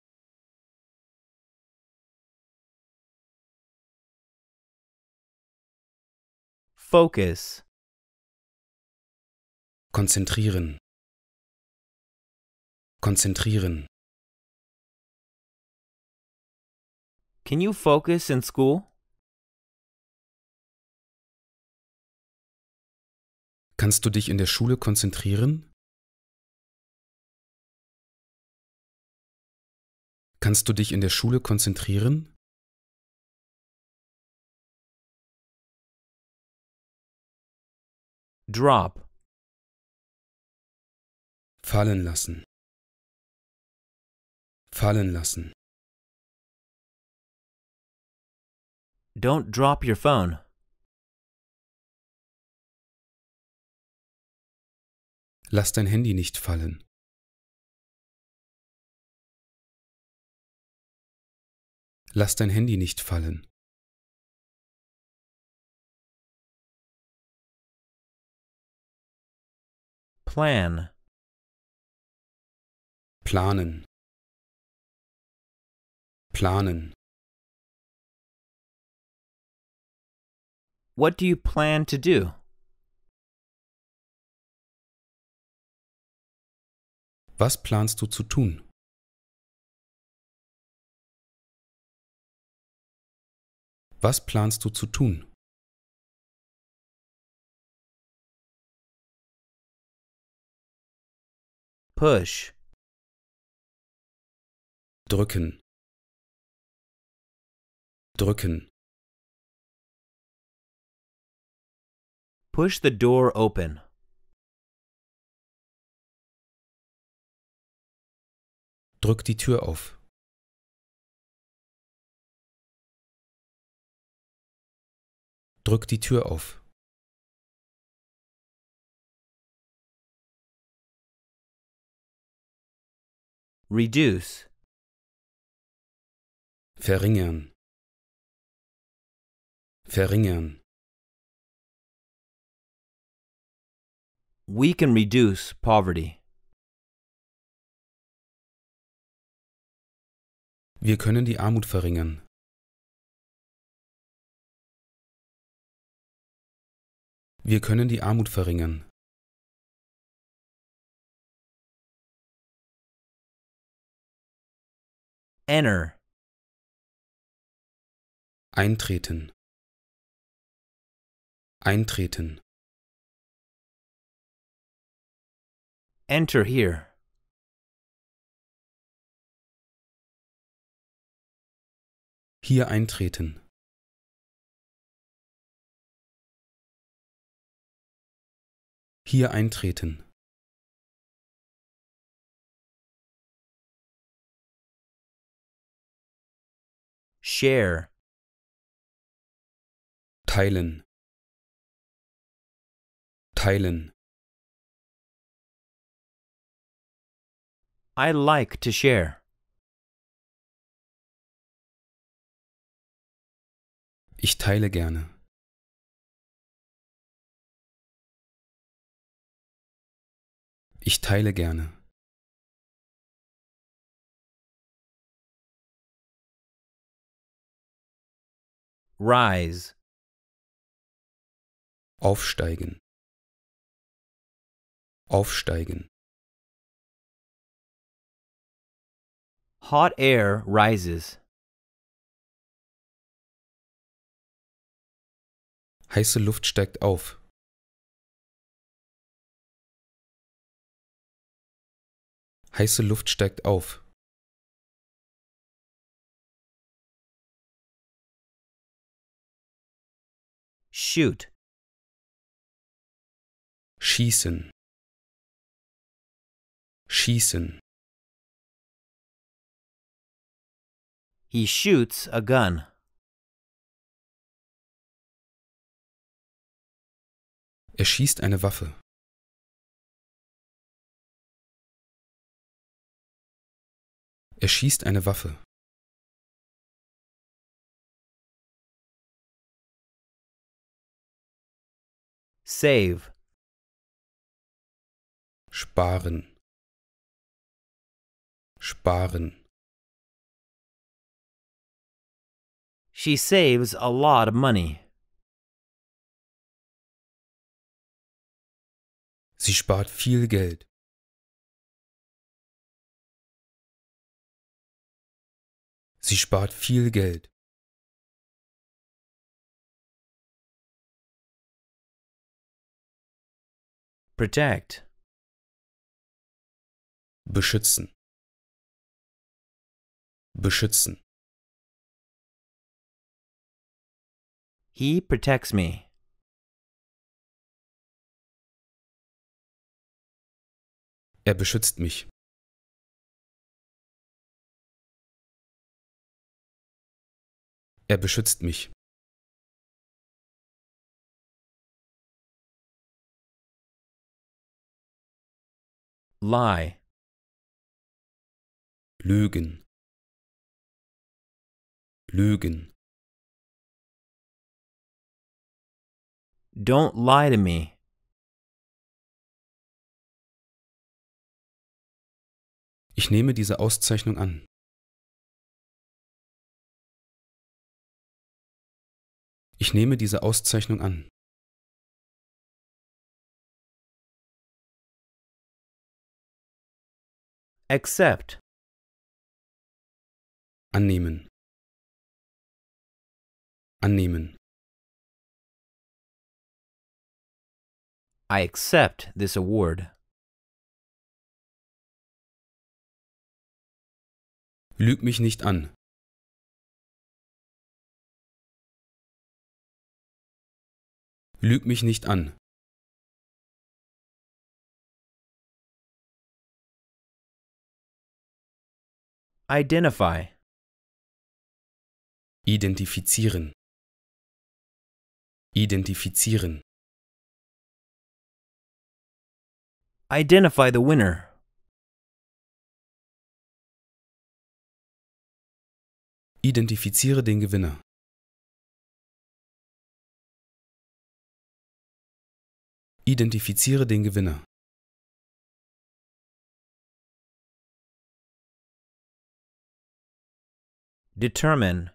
[SPEAKER 1] Focus. Konzentrieren. Konzentrieren. Can you focus in school? Kannst du dich in der Schule konzentrieren? Kannst du dich in der Schule konzentrieren? Drop. Fallen lassen. Fallen lassen. Don't drop your phone. Lass dein Handy nicht fallen. Lass dein Handy nicht fallen. Plan. Planen. Planen. What do you plan to do? Was planst du zu tun? Was planst du zu tun? Push. Drücken. Drücken. Push the door open. Drück die Tür auf. Drück die Tür auf. reduce verringern verringern we can reduce poverty wir können die armut verringern wir können die armut verringern Enter. Eintreten. Eintreten. Enter here. Hier eintreten. Hier eintreten. Share. Teilen. Teilen. I like to share. Ich teile gerne. Ich teile gerne. Rise. Aufsteigen. Aufsteigen. Hot air rises. Heiße Luft steigt auf. Heiße Luft steigt auf. Shoot. Schießen. Schießen. He shoots a gun. Er schießt eine Waffe. Er schießt eine Waffe. Save. Sparen. Sparen. She saves a lot of money. Sie spart viel Geld. Sie spart viel Geld. Protect. Beschützen. Beschützen. He protects me. Er beschützt mich. Er beschützt mich. lie. Lügen. Lügen. Don't lie to me. Ich nehme diese Auszeichnung an. Ich nehme diese Auszeichnung an. accept annehmen annehmen I accept this award. Lüg mich nicht an. Lüg mich nicht an. Identify. Identifizieren. Identifizieren. Identify the winner. Identifiziere den Gewinner. Identifiziere den Gewinner. Determine.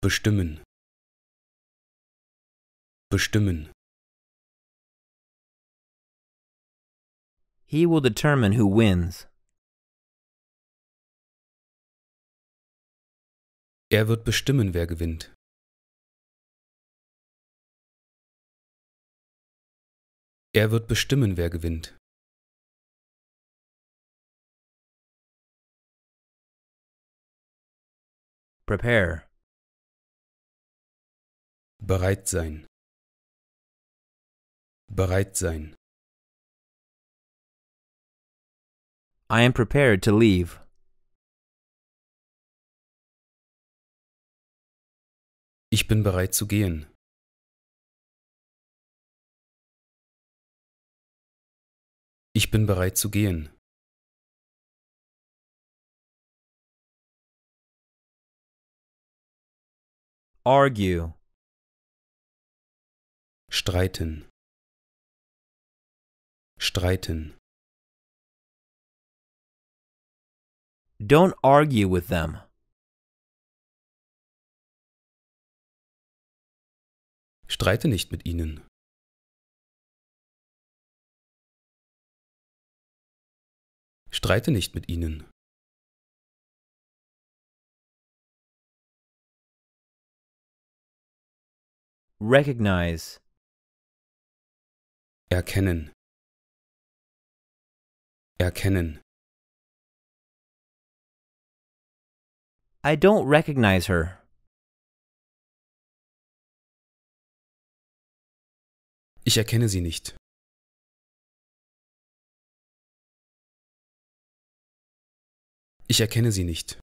[SPEAKER 1] Bestimmen. Bestimmen. He will determine who wins. Er wird bestimmen, wer gewinnt. Er wird bestimmen, wer gewinnt. Prepare. Bereit sein. Bereit sein. I am prepared to leave. Ich bin bereit zu gehen. Ich bin bereit zu gehen. Argue. Streiten. Streiten. Don't argue with them. Streite nicht mit ihnen. Streite nicht mit ihnen. recognize erkennen erkennen I don't recognize her. Ich erkenne sie nicht. Ich erkenne sie nicht.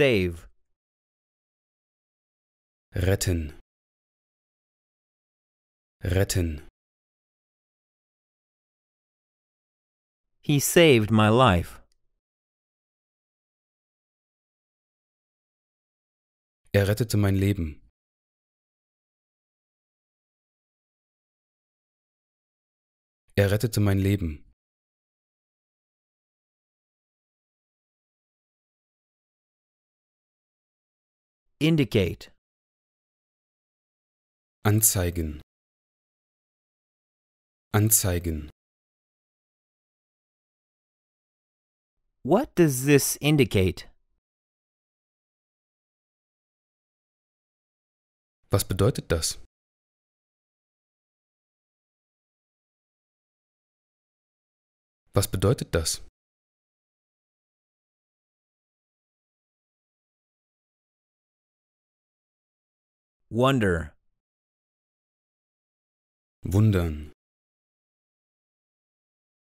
[SPEAKER 1] Save. Retten. Retten. He saved my life. Er rettete mein Leben. Er rettete mein Leben. indicate anzeigen anzeigen What does this indicate? Was bedeutet das? Was bedeutet das? Wonder. Wundern.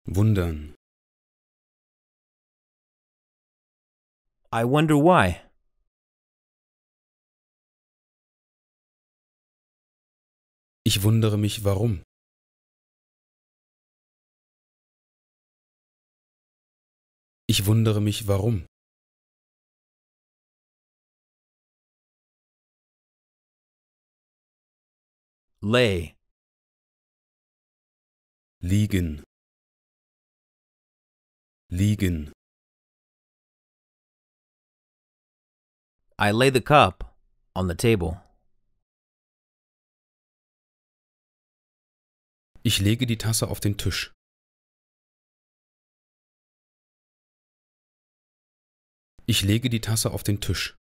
[SPEAKER 1] Wundern. I wonder why. Ich wundere mich warum. Ich wundere mich warum. lay liegen liegen I lay the cup on the table. Ich lege die Tasse auf den Tisch. Ich lege die Tasse auf den Tisch.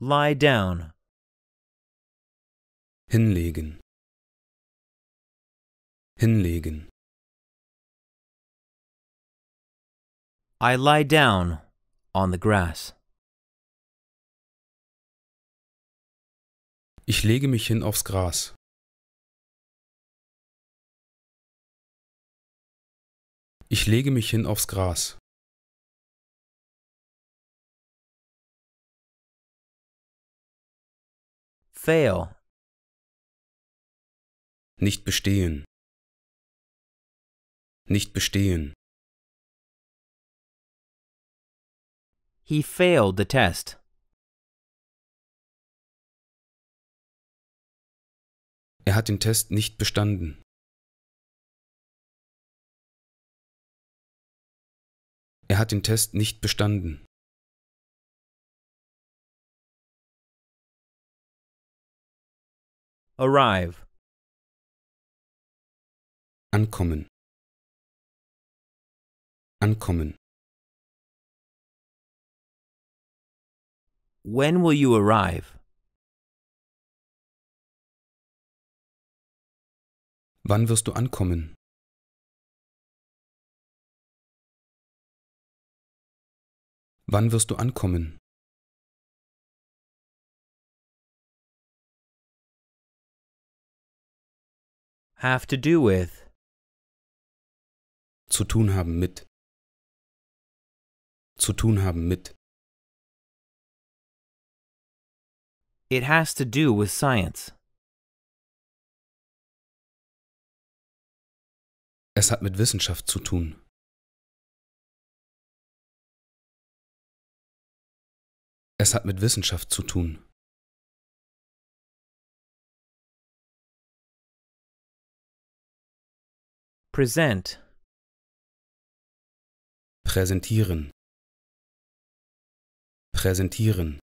[SPEAKER 1] Lie down. Hinlegen. Hinlegen. I lie down on the grass. Ich lege mich hin aufs Gras. Ich lege mich hin aufs Gras. fail. Nicht bestehen. Nicht bestehen. He failed the test. Er hat den Test nicht bestanden. Er hat den Test nicht bestanden. arrive ankommen ankommen When will you arrive? Wann wirst du ankommen? Wann wirst du ankommen? Have to do with. Zu tun haben mit. Zu tun haben mit. It has to do with science. Es hat mit Wissenschaft zu tun. Es hat mit Wissenschaft zu tun. Present. Präsentieren. Präsentieren.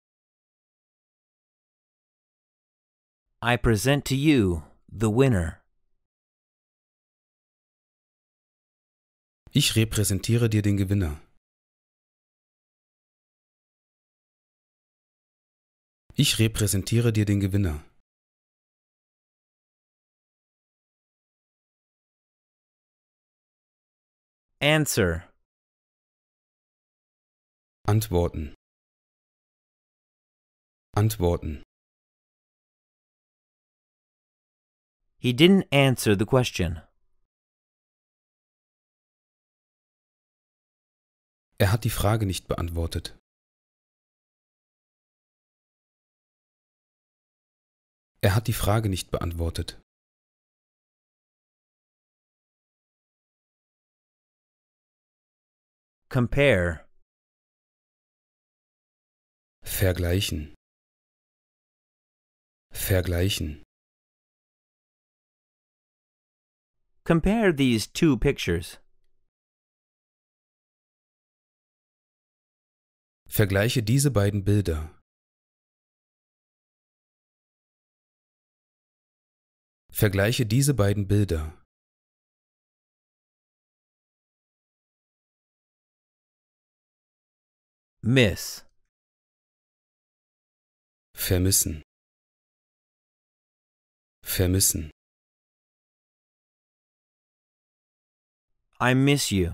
[SPEAKER 1] I present to you the winner. Ich repräsentiere dir den Gewinner. Ich repräsentiere dir den Gewinner. Answer. Antworten. Antworten. He didn't answer the question. Er hat die Frage nicht beantwortet. Er hat die Frage nicht beantwortet. Compare. Vergleichen. Vergleichen. Compare these two pictures. Vergleiche diese beiden Bilder. Vergleiche diese beiden Bilder. miss. Vermissen. Vermissen. I miss you.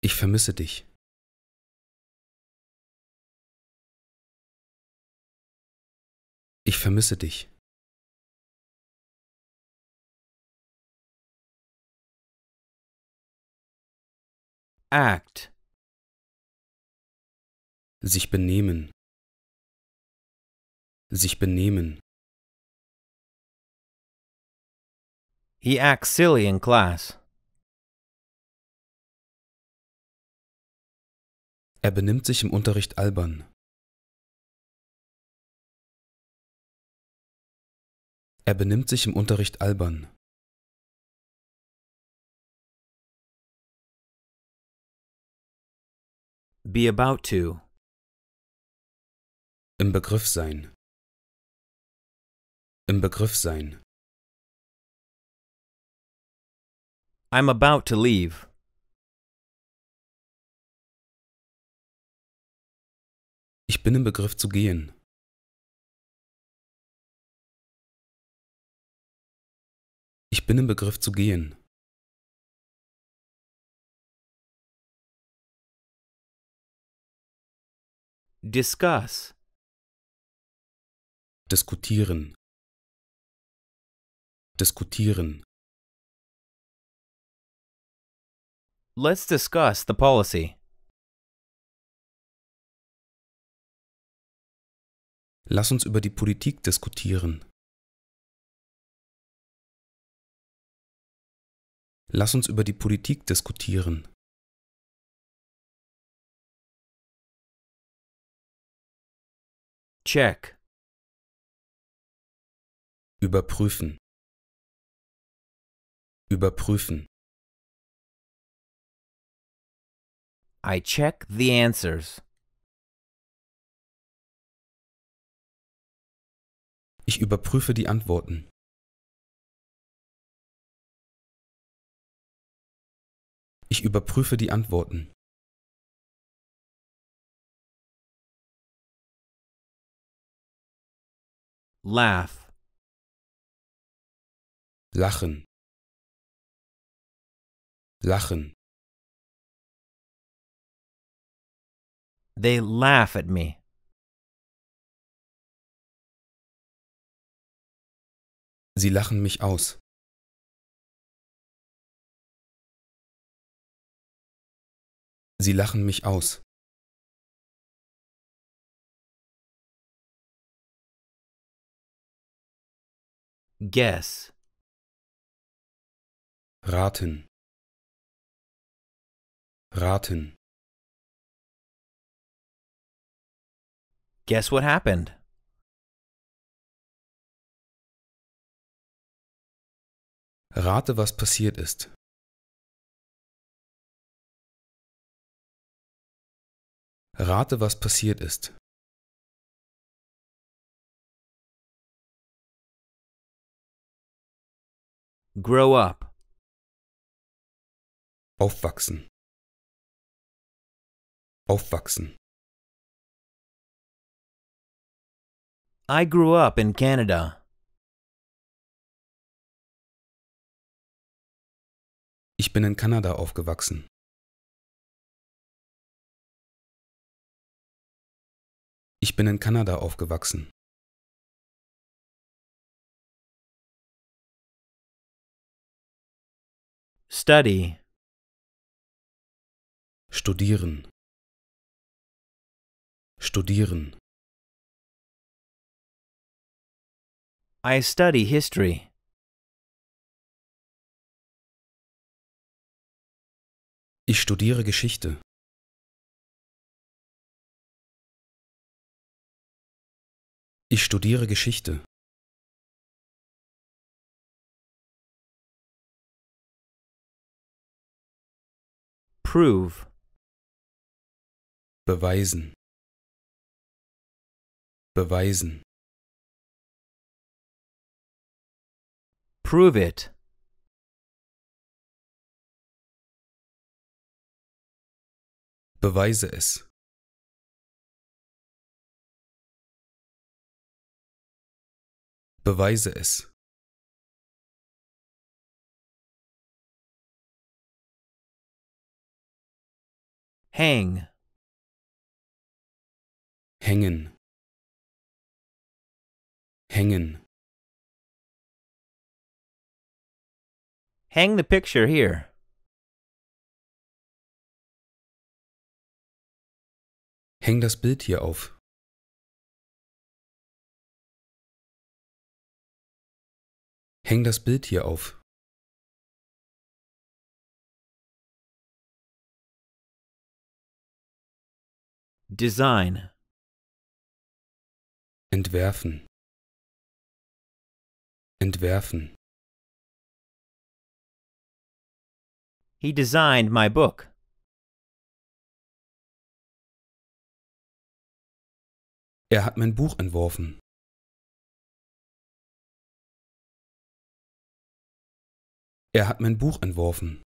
[SPEAKER 1] Ich vermisse dich. Ich vermisse dich. act. Sich benehmen. Sich benehmen. He acts silly in class. Er benimmt sich im Unterricht albern. Er benimmt sich im Unterricht albern. Be about to. Im Begriff sein. Im Begriff sein. I'm about to leave. Ich bin im Begriff zu gehen. Ich bin im Begriff zu gehen. Discuss. Diskutieren. Diskutieren. Let's discuss the policy. Lass uns über die Politik diskutieren. Lass uns über die Politik diskutieren. Check. Überprüfen. Überprüfen. I check the answers. Ich überprüfe die Antworten. Ich überprüfe die Antworten. laugh lachen lachen they laugh at me sie lachen mich aus sie lachen mich aus Guess. Raten. Raten. Guess what happened? Rate, was passiert ist. Rate, was passiert ist. Grow up. Aufwachsen. Aufwachsen. I grew up in Canada. Ich bin in Kanada aufgewachsen. Ich bin in Kanada aufgewachsen. Study. Studieren. Studieren. I study history. Ich studiere Geschichte. Ich studiere Geschichte. prove beweisen beweisen prove it beweise es beweise es Hang. Hängen. Hängen. Hang the picture here. Häng das Bild hier auf. Häng das Bild hier auf. Design Entwerfen Entwerfen He designed my book. Er hat mein Buch entworfen. Er hat mein Buch entworfen.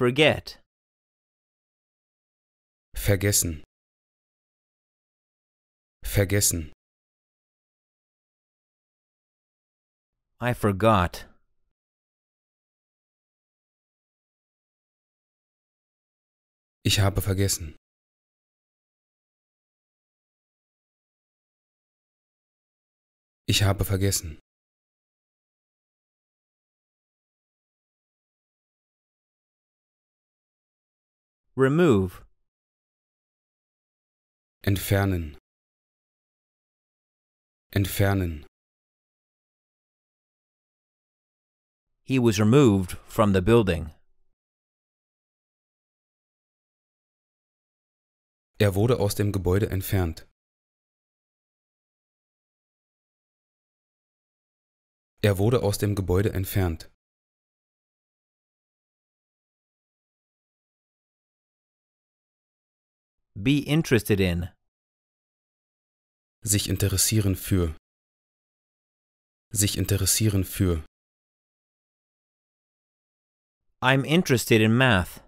[SPEAKER 1] Forget. Vergessen. Vergessen. I forgot. Ich habe vergessen. Ich habe vergessen. remove entfernen entfernen He was removed from the building. Er wurde aus dem Gebäude entfernt. Er wurde aus dem Gebäude entfernt. Be interested in. Sich interessieren für. Sich interessieren für. I'm interested in math.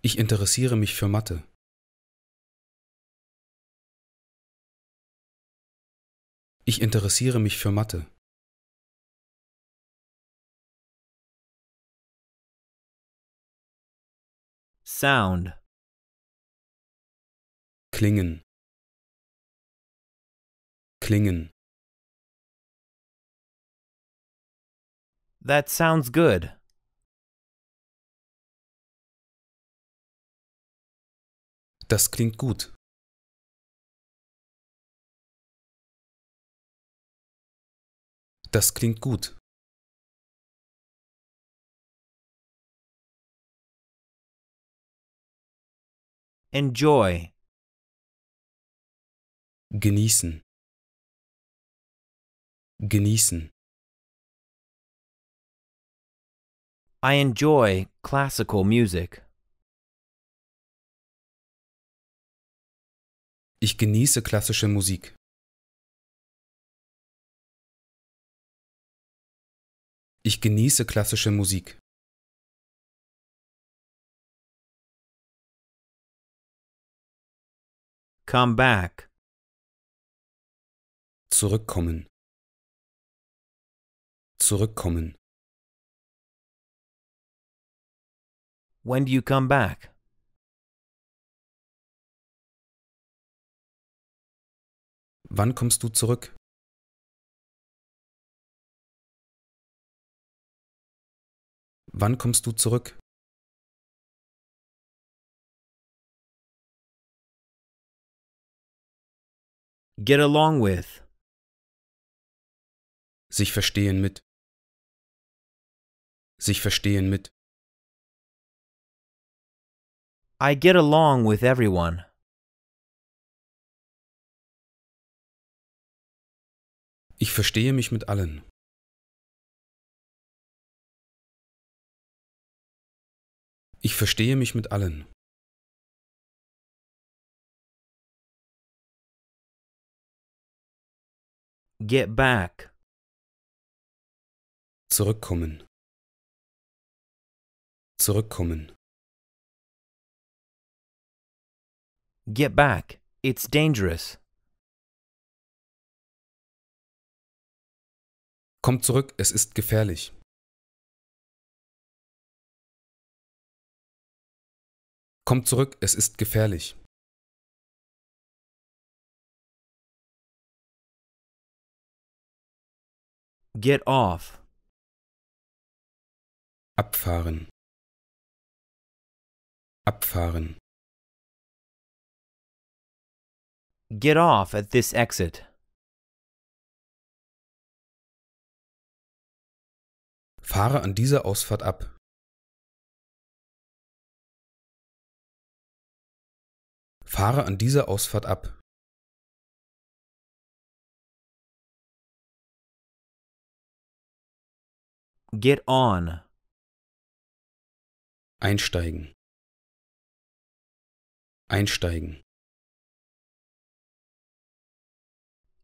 [SPEAKER 1] Ich interessiere mich für Mathe. Ich interessiere mich für Mathe. Sound. Klingen. Klingen. That sounds good. Das klingt gut. Das klingt gut. Enjoy. Genießen. Genießen. I enjoy classical music. Ich genieße klassische Musik. Ich genieße klassische Musik. Come back. Zurückkommen. Zurückkommen. When do you come back? Wann kommst du zurück? Wann kommst du zurück? Get along with. Sich verstehen mit. Sich verstehen mit. I get along with everyone. Ich verstehe mich mit allen. Ich verstehe mich mit allen. Get back. Zurückkommen. Zurückkommen. Get back. It's dangerous. Komm zurück, es ist gefährlich. Komm zurück, es ist gefährlich. Get off. Abfahren. Abfahren. Get off at this exit. Fahre an dieser Ausfahrt ab. Fahre an dieser Ausfahrt ab. Get on. Einsteigen. Einsteigen.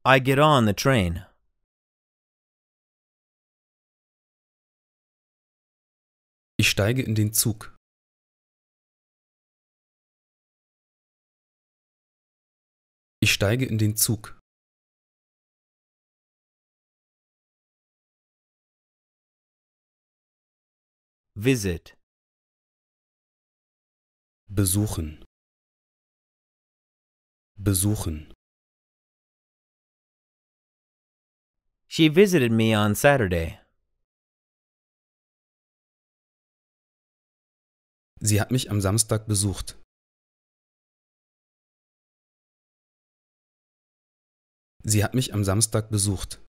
[SPEAKER 1] I get on the train. Ich steige in den Zug. Ich steige in den Zug. Visit. Besuchen. Besuchen. She visited me on Saturday. Sie hat mich am Samstag besucht. Sie hat mich am Samstag besucht.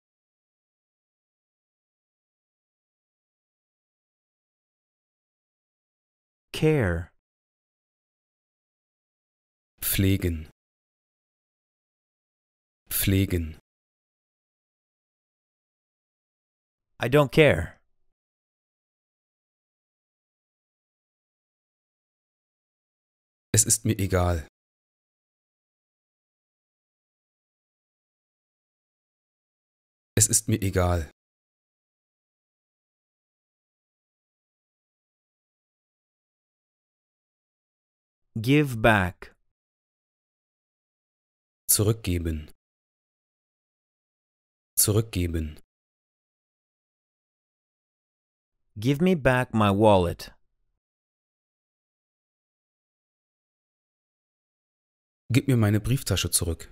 [SPEAKER 1] care pflegen pflegen I don't care Es ist mir egal Es ist mir egal Give back. Zurückgeben. Zurückgeben. Give me back my wallet. Gib mir meine Brieftasche zurück.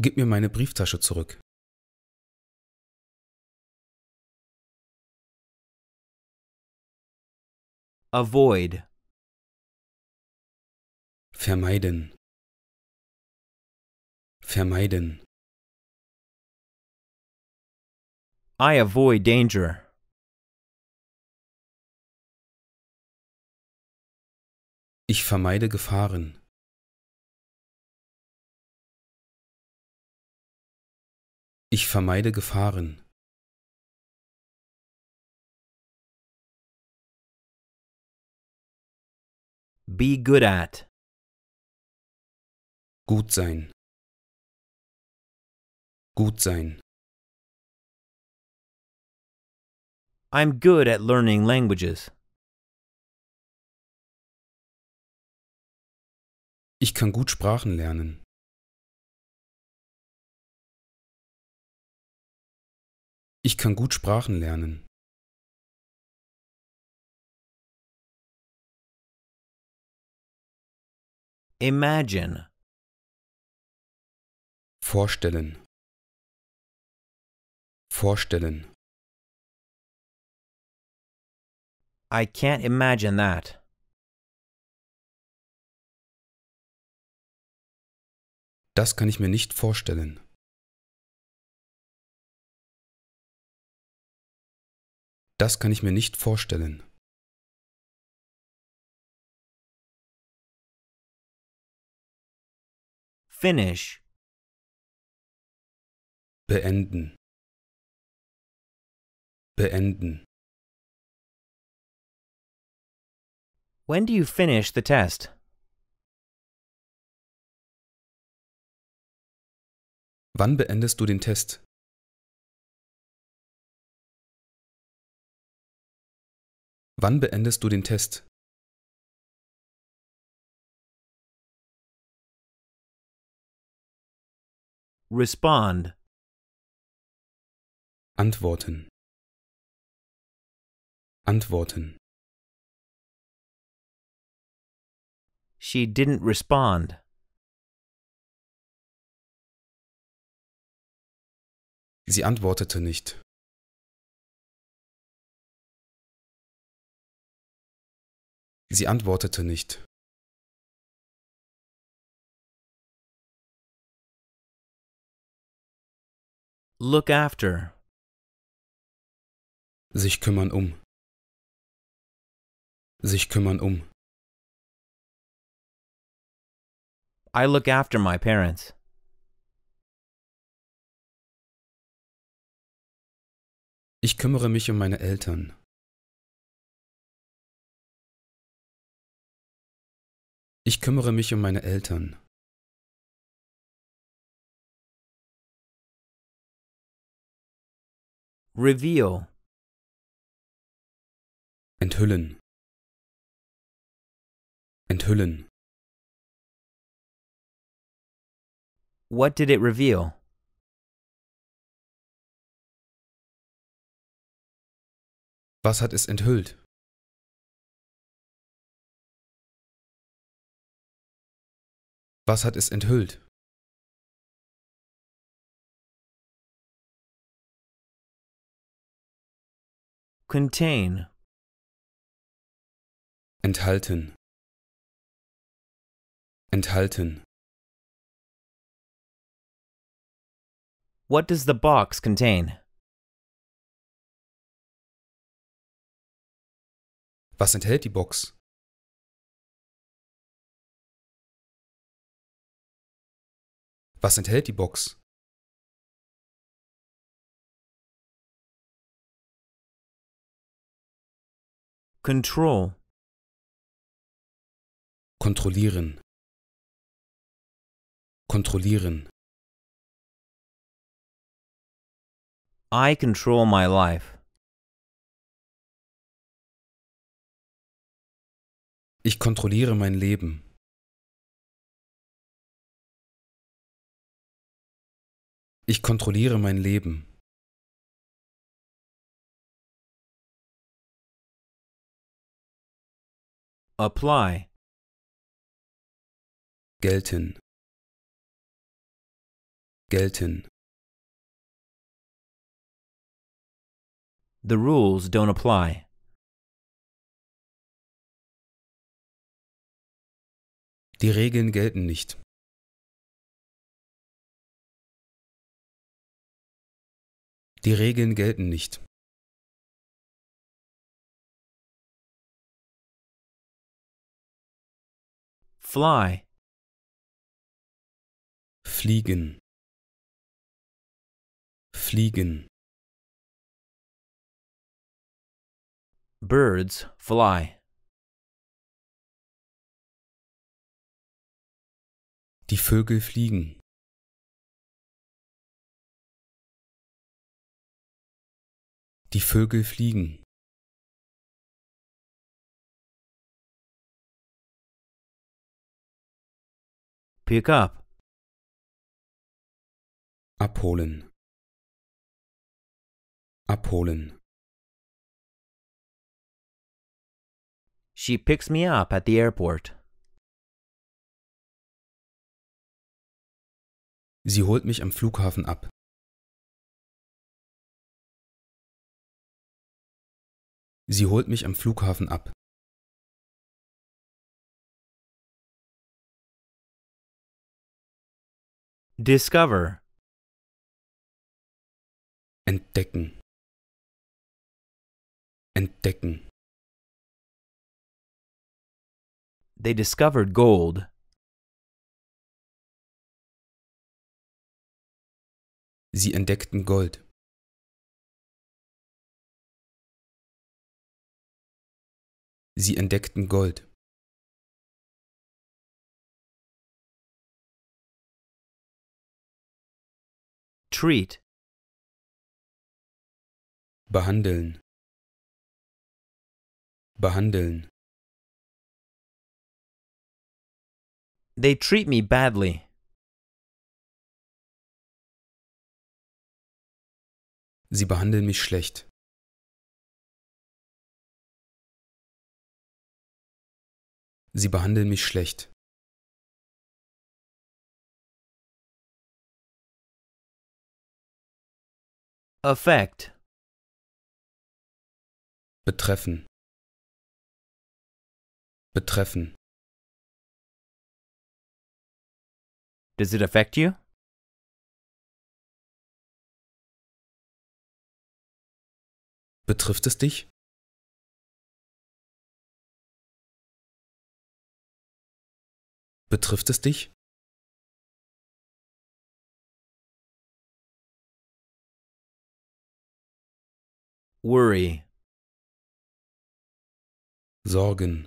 [SPEAKER 1] Gib mir meine Brieftasche zurück. Avoid. Vermeiden. Vermeiden. I avoid danger. Ich vermeide Gefahren. Ich vermeide Gefahren. Be good at. Gut sein. Gut sein. I'm good at learning languages. Ich kann gut Sprachen lernen. Ich kann gut Sprachen lernen. Imagine. Vorstellen. Vorstellen. I can't imagine that. Das kann ich mir nicht vorstellen. Das kann ich mir nicht vorstellen. Finish. Beenden. Beenden. When do you finish the test? Wann beendest du den Test? Wann beendest du den Test? Respond. Antworten. Antworten. She didn't respond. Sie antwortete nicht. Sie antwortete nicht. Look after. Sich kümmern um. Sich kümmern um. I look after my parents. Ich kümmere mich um meine Eltern. Ich kümmere mich um meine Eltern. Reveal. Enthüllen. Enthüllen. What did it reveal? Was hat es enthüllt? Was hat es enthüllt? Contain. Enthalten. Enthalten. What does the box contain? Was enthält die Box? Was enthält die Box? Control. Kontrollieren. Kontrollieren. I control my life. Ich kontrolliere mein Leben. Ich kontrolliere mein Leben. apply gelten gelten The rules don't apply. Die Regeln gelten nicht. Die Regeln gelten nicht. Fly. Fliegen. Fliegen. Birds fly. Die Vögel fliegen. Die Vögel fliegen. Pick up. Abholen. Abholen. She picks me up at the airport. Sie holt mich am Flughafen ab. Sie holt mich am Flughafen ab. Discover. Entdecken. Entdecken. They discovered gold. Sie entdeckten Gold. Sie entdeckten Gold. Treat. Behandeln. Behandeln. They treat me badly. Sie behandeln mich schlecht. Sie behandeln mich schlecht. Affect. Betreffen. Betreffen. Does it affect you? Betrifft es dich? Betrifft es dich? Worry. Sorgen.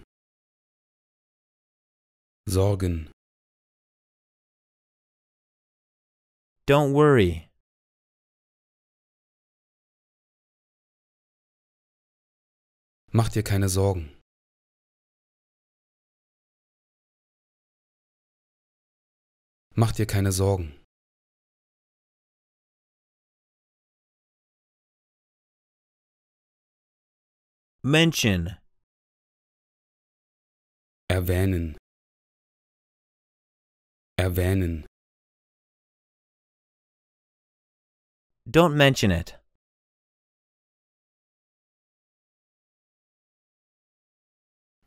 [SPEAKER 1] Sorgen. Don't worry. Mach dir keine Sorgen. Mach dir keine Sorgen. mention erwähnen erwähnen Don't mention it.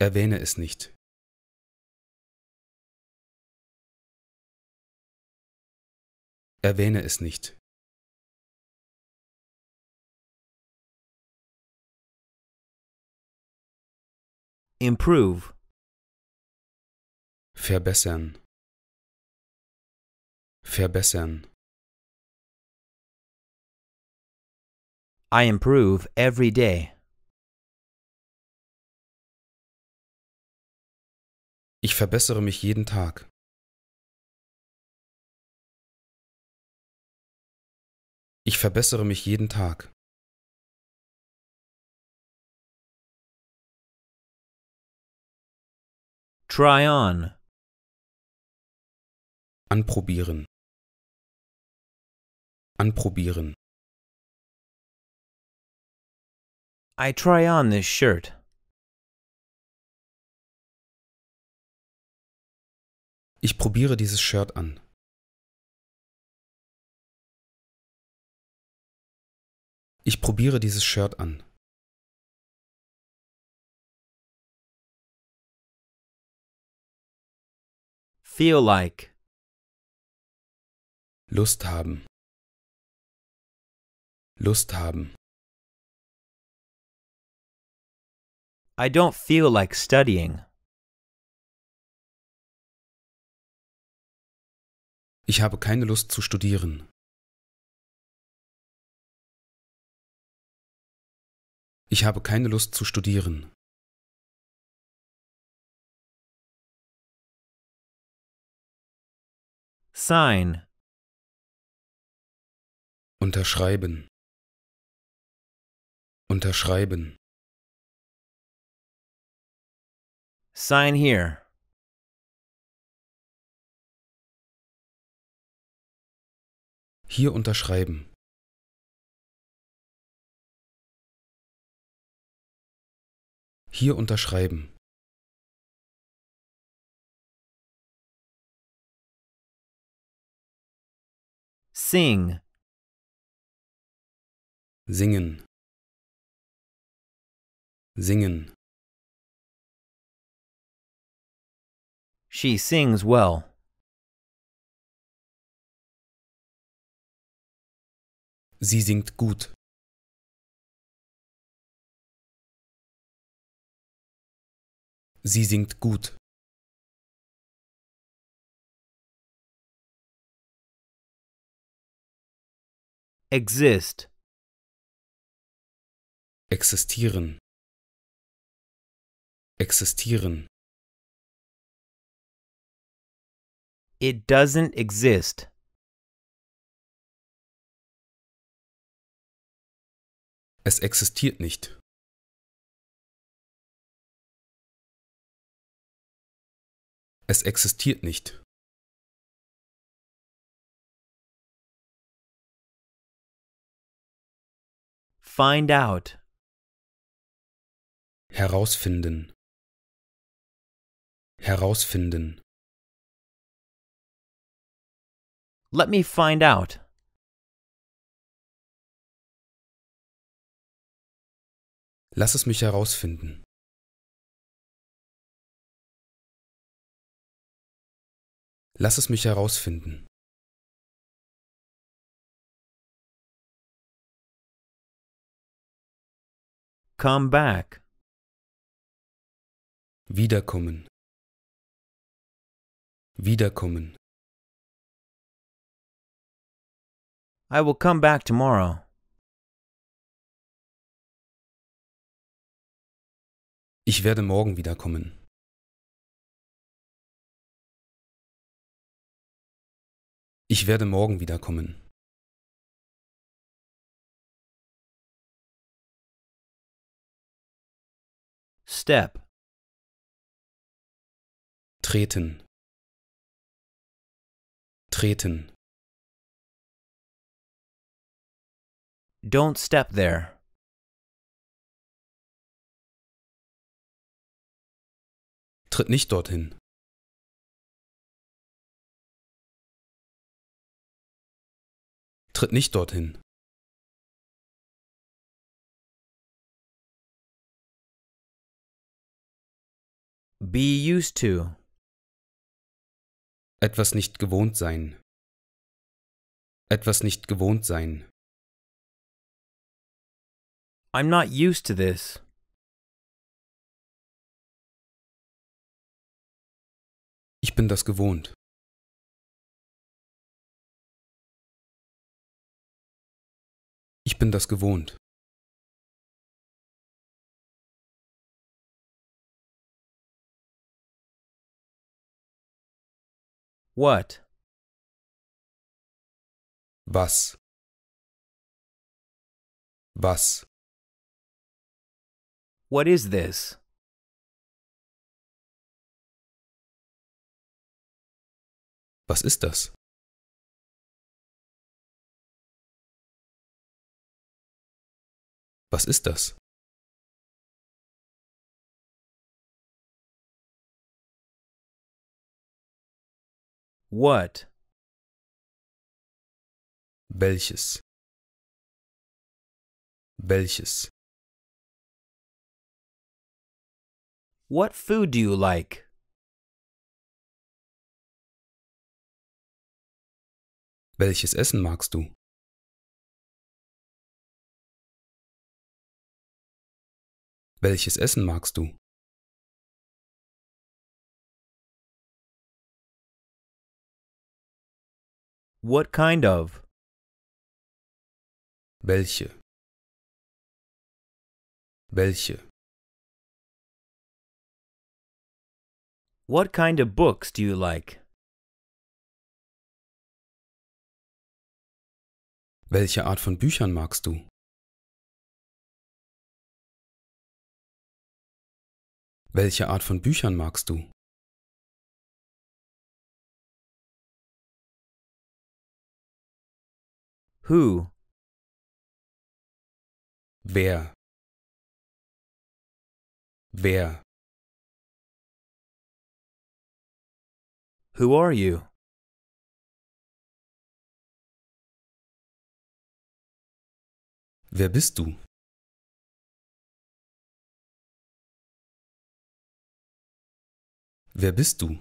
[SPEAKER 1] Erwähne es nicht. Erwähne es nicht. Improve. Verbessern. Verbessern. I improve every day. Ich verbessere mich jeden Tag. Ich verbessere mich jeden Tag. Try on. Anprobieren. Anprobieren. I try on this shirt. Ich probiere dieses Shirt an. Ich probiere dieses Shirt an. Feel like. Lust haben. Lust haben. I don't feel like studying. Ich habe keine Lust zu studieren. Ich habe keine Lust zu studieren. Sign. Unterschreiben. Unterschreiben. Sign here. Hier unterschreiben. Hier unterschreiben. Sing. Singen. Singen. She sings well. Sie singt gut. Sie singt gut. exist existieren existieren it doesn't exist es existiert nicht es existiert nicht find out. Herausfinden. Herausfinden. Let me find out. Lass es mich herausfinden. Lass es mich herausfinden. Come back. Wiederkommen. Wiederkommen. I will come back tomorrow. Ich werde morgen wiederkommen. Ich werde morgen wiederkommen. Step. Treten. Treten. Don't step there. Tritt nicht dorthin. Tritt nicht dorthin. Be used to. Etwas nicht gewohnt sein. Etwas nicht gewohnt sein. I'm not used to this. Ich bin das gewohnt. Ich bin das gewohnt. What? Was? Was? What is this? Was ist das? Was ist das? What? Welches? Welches? What food do you like? Welches Essen magst du? Welches Essen magst du? What kind of? Welche? Welche? What kind of books do you like? Welche Art von Büchern magst du? Welche Art von Büchern magst du? Who? Wer? Wer? Who are you? Wer bist du? Wer bist du?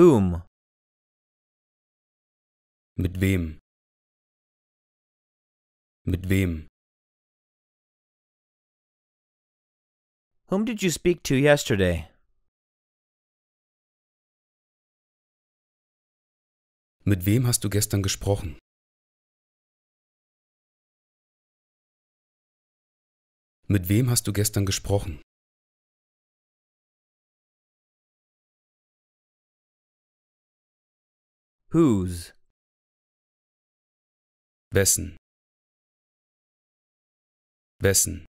[SPEAKER 1] Whom? Mit wem? Mit wem? Whom did you speak to yesterday? Mit wem hast du gestern gesprochen? Mit wem hast du gestern gesprochen? Whose? Wessen? Wessen?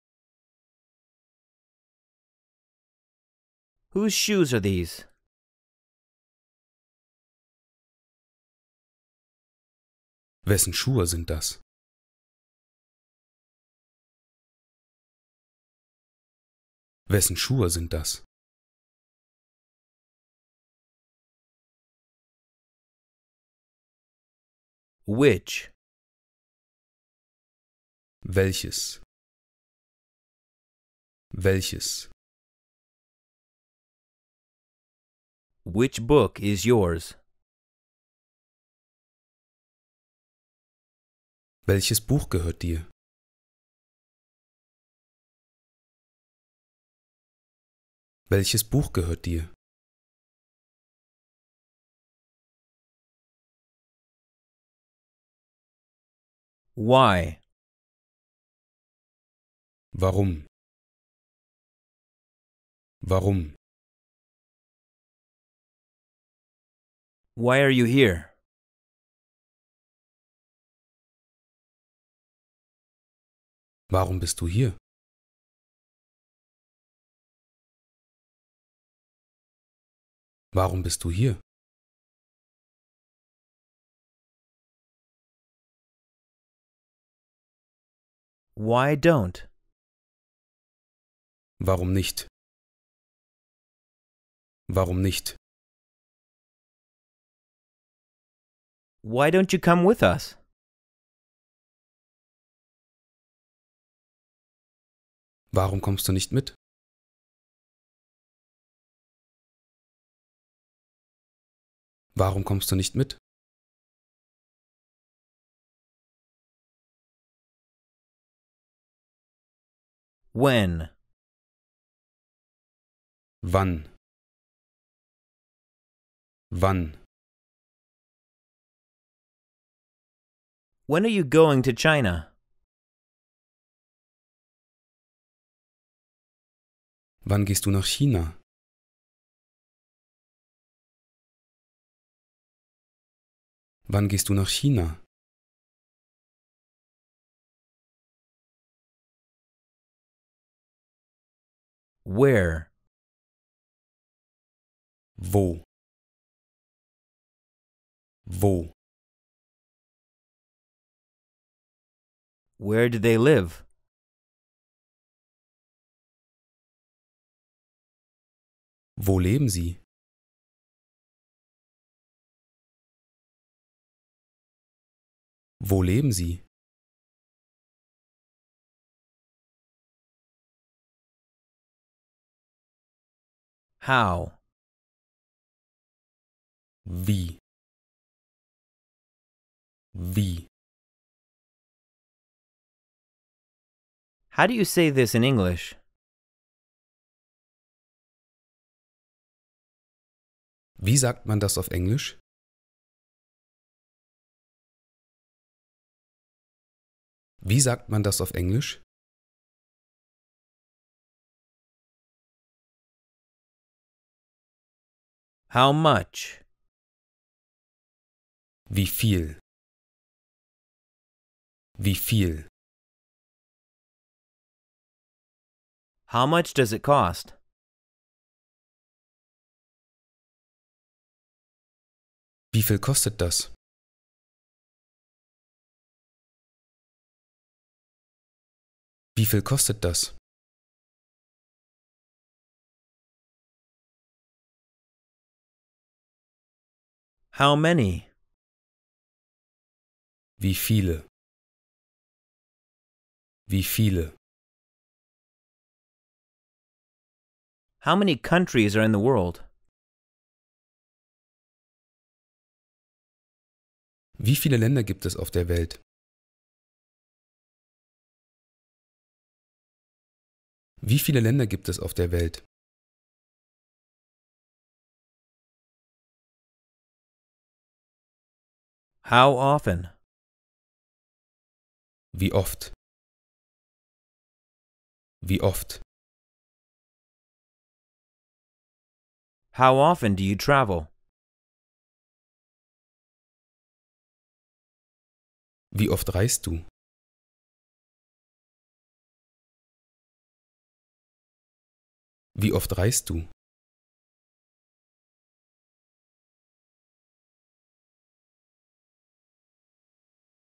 [SPEAKER 1] Whose shoes are these? Wessen Schuhe sind das? Wessen Schuhe sind das? Which? Welches? Welches? Which book is yours? Welches Buch gehört dir? Welches Buch gehört dir? Why? Warum? Warum? Why are you here? Warum bist du hier? Warum bist du hier? Why don't? Warum nicht? Warum nicht? Why don't you come with us? Warum kommst du nicht mit? Warum kommst du nicht mit? When? Wann? Wann? When are you going to China? Wann gehst du nach China? Wann gehst du nach China? Where? Wo? Wo? Where do they live? Wo leben sie? Wo leben sie? How. Wie. Wie. How do you say this in English? Wie sagt man das auf Englisch? Wie sagt man das auf Englisch? How much? Wie viel? Wie viel? How much does it cost? Wie viel kostet das? Wie viel kostet das? How many? Wie viele? Wie viele? How many countries are in the world? Wie viele Länder gibt es auf der Welt? Wie viele Länder gibt es auf der Welt? How often? Wie oft? Wie oft? How often do you travel? Wie oft reist du? Wie oft reist du?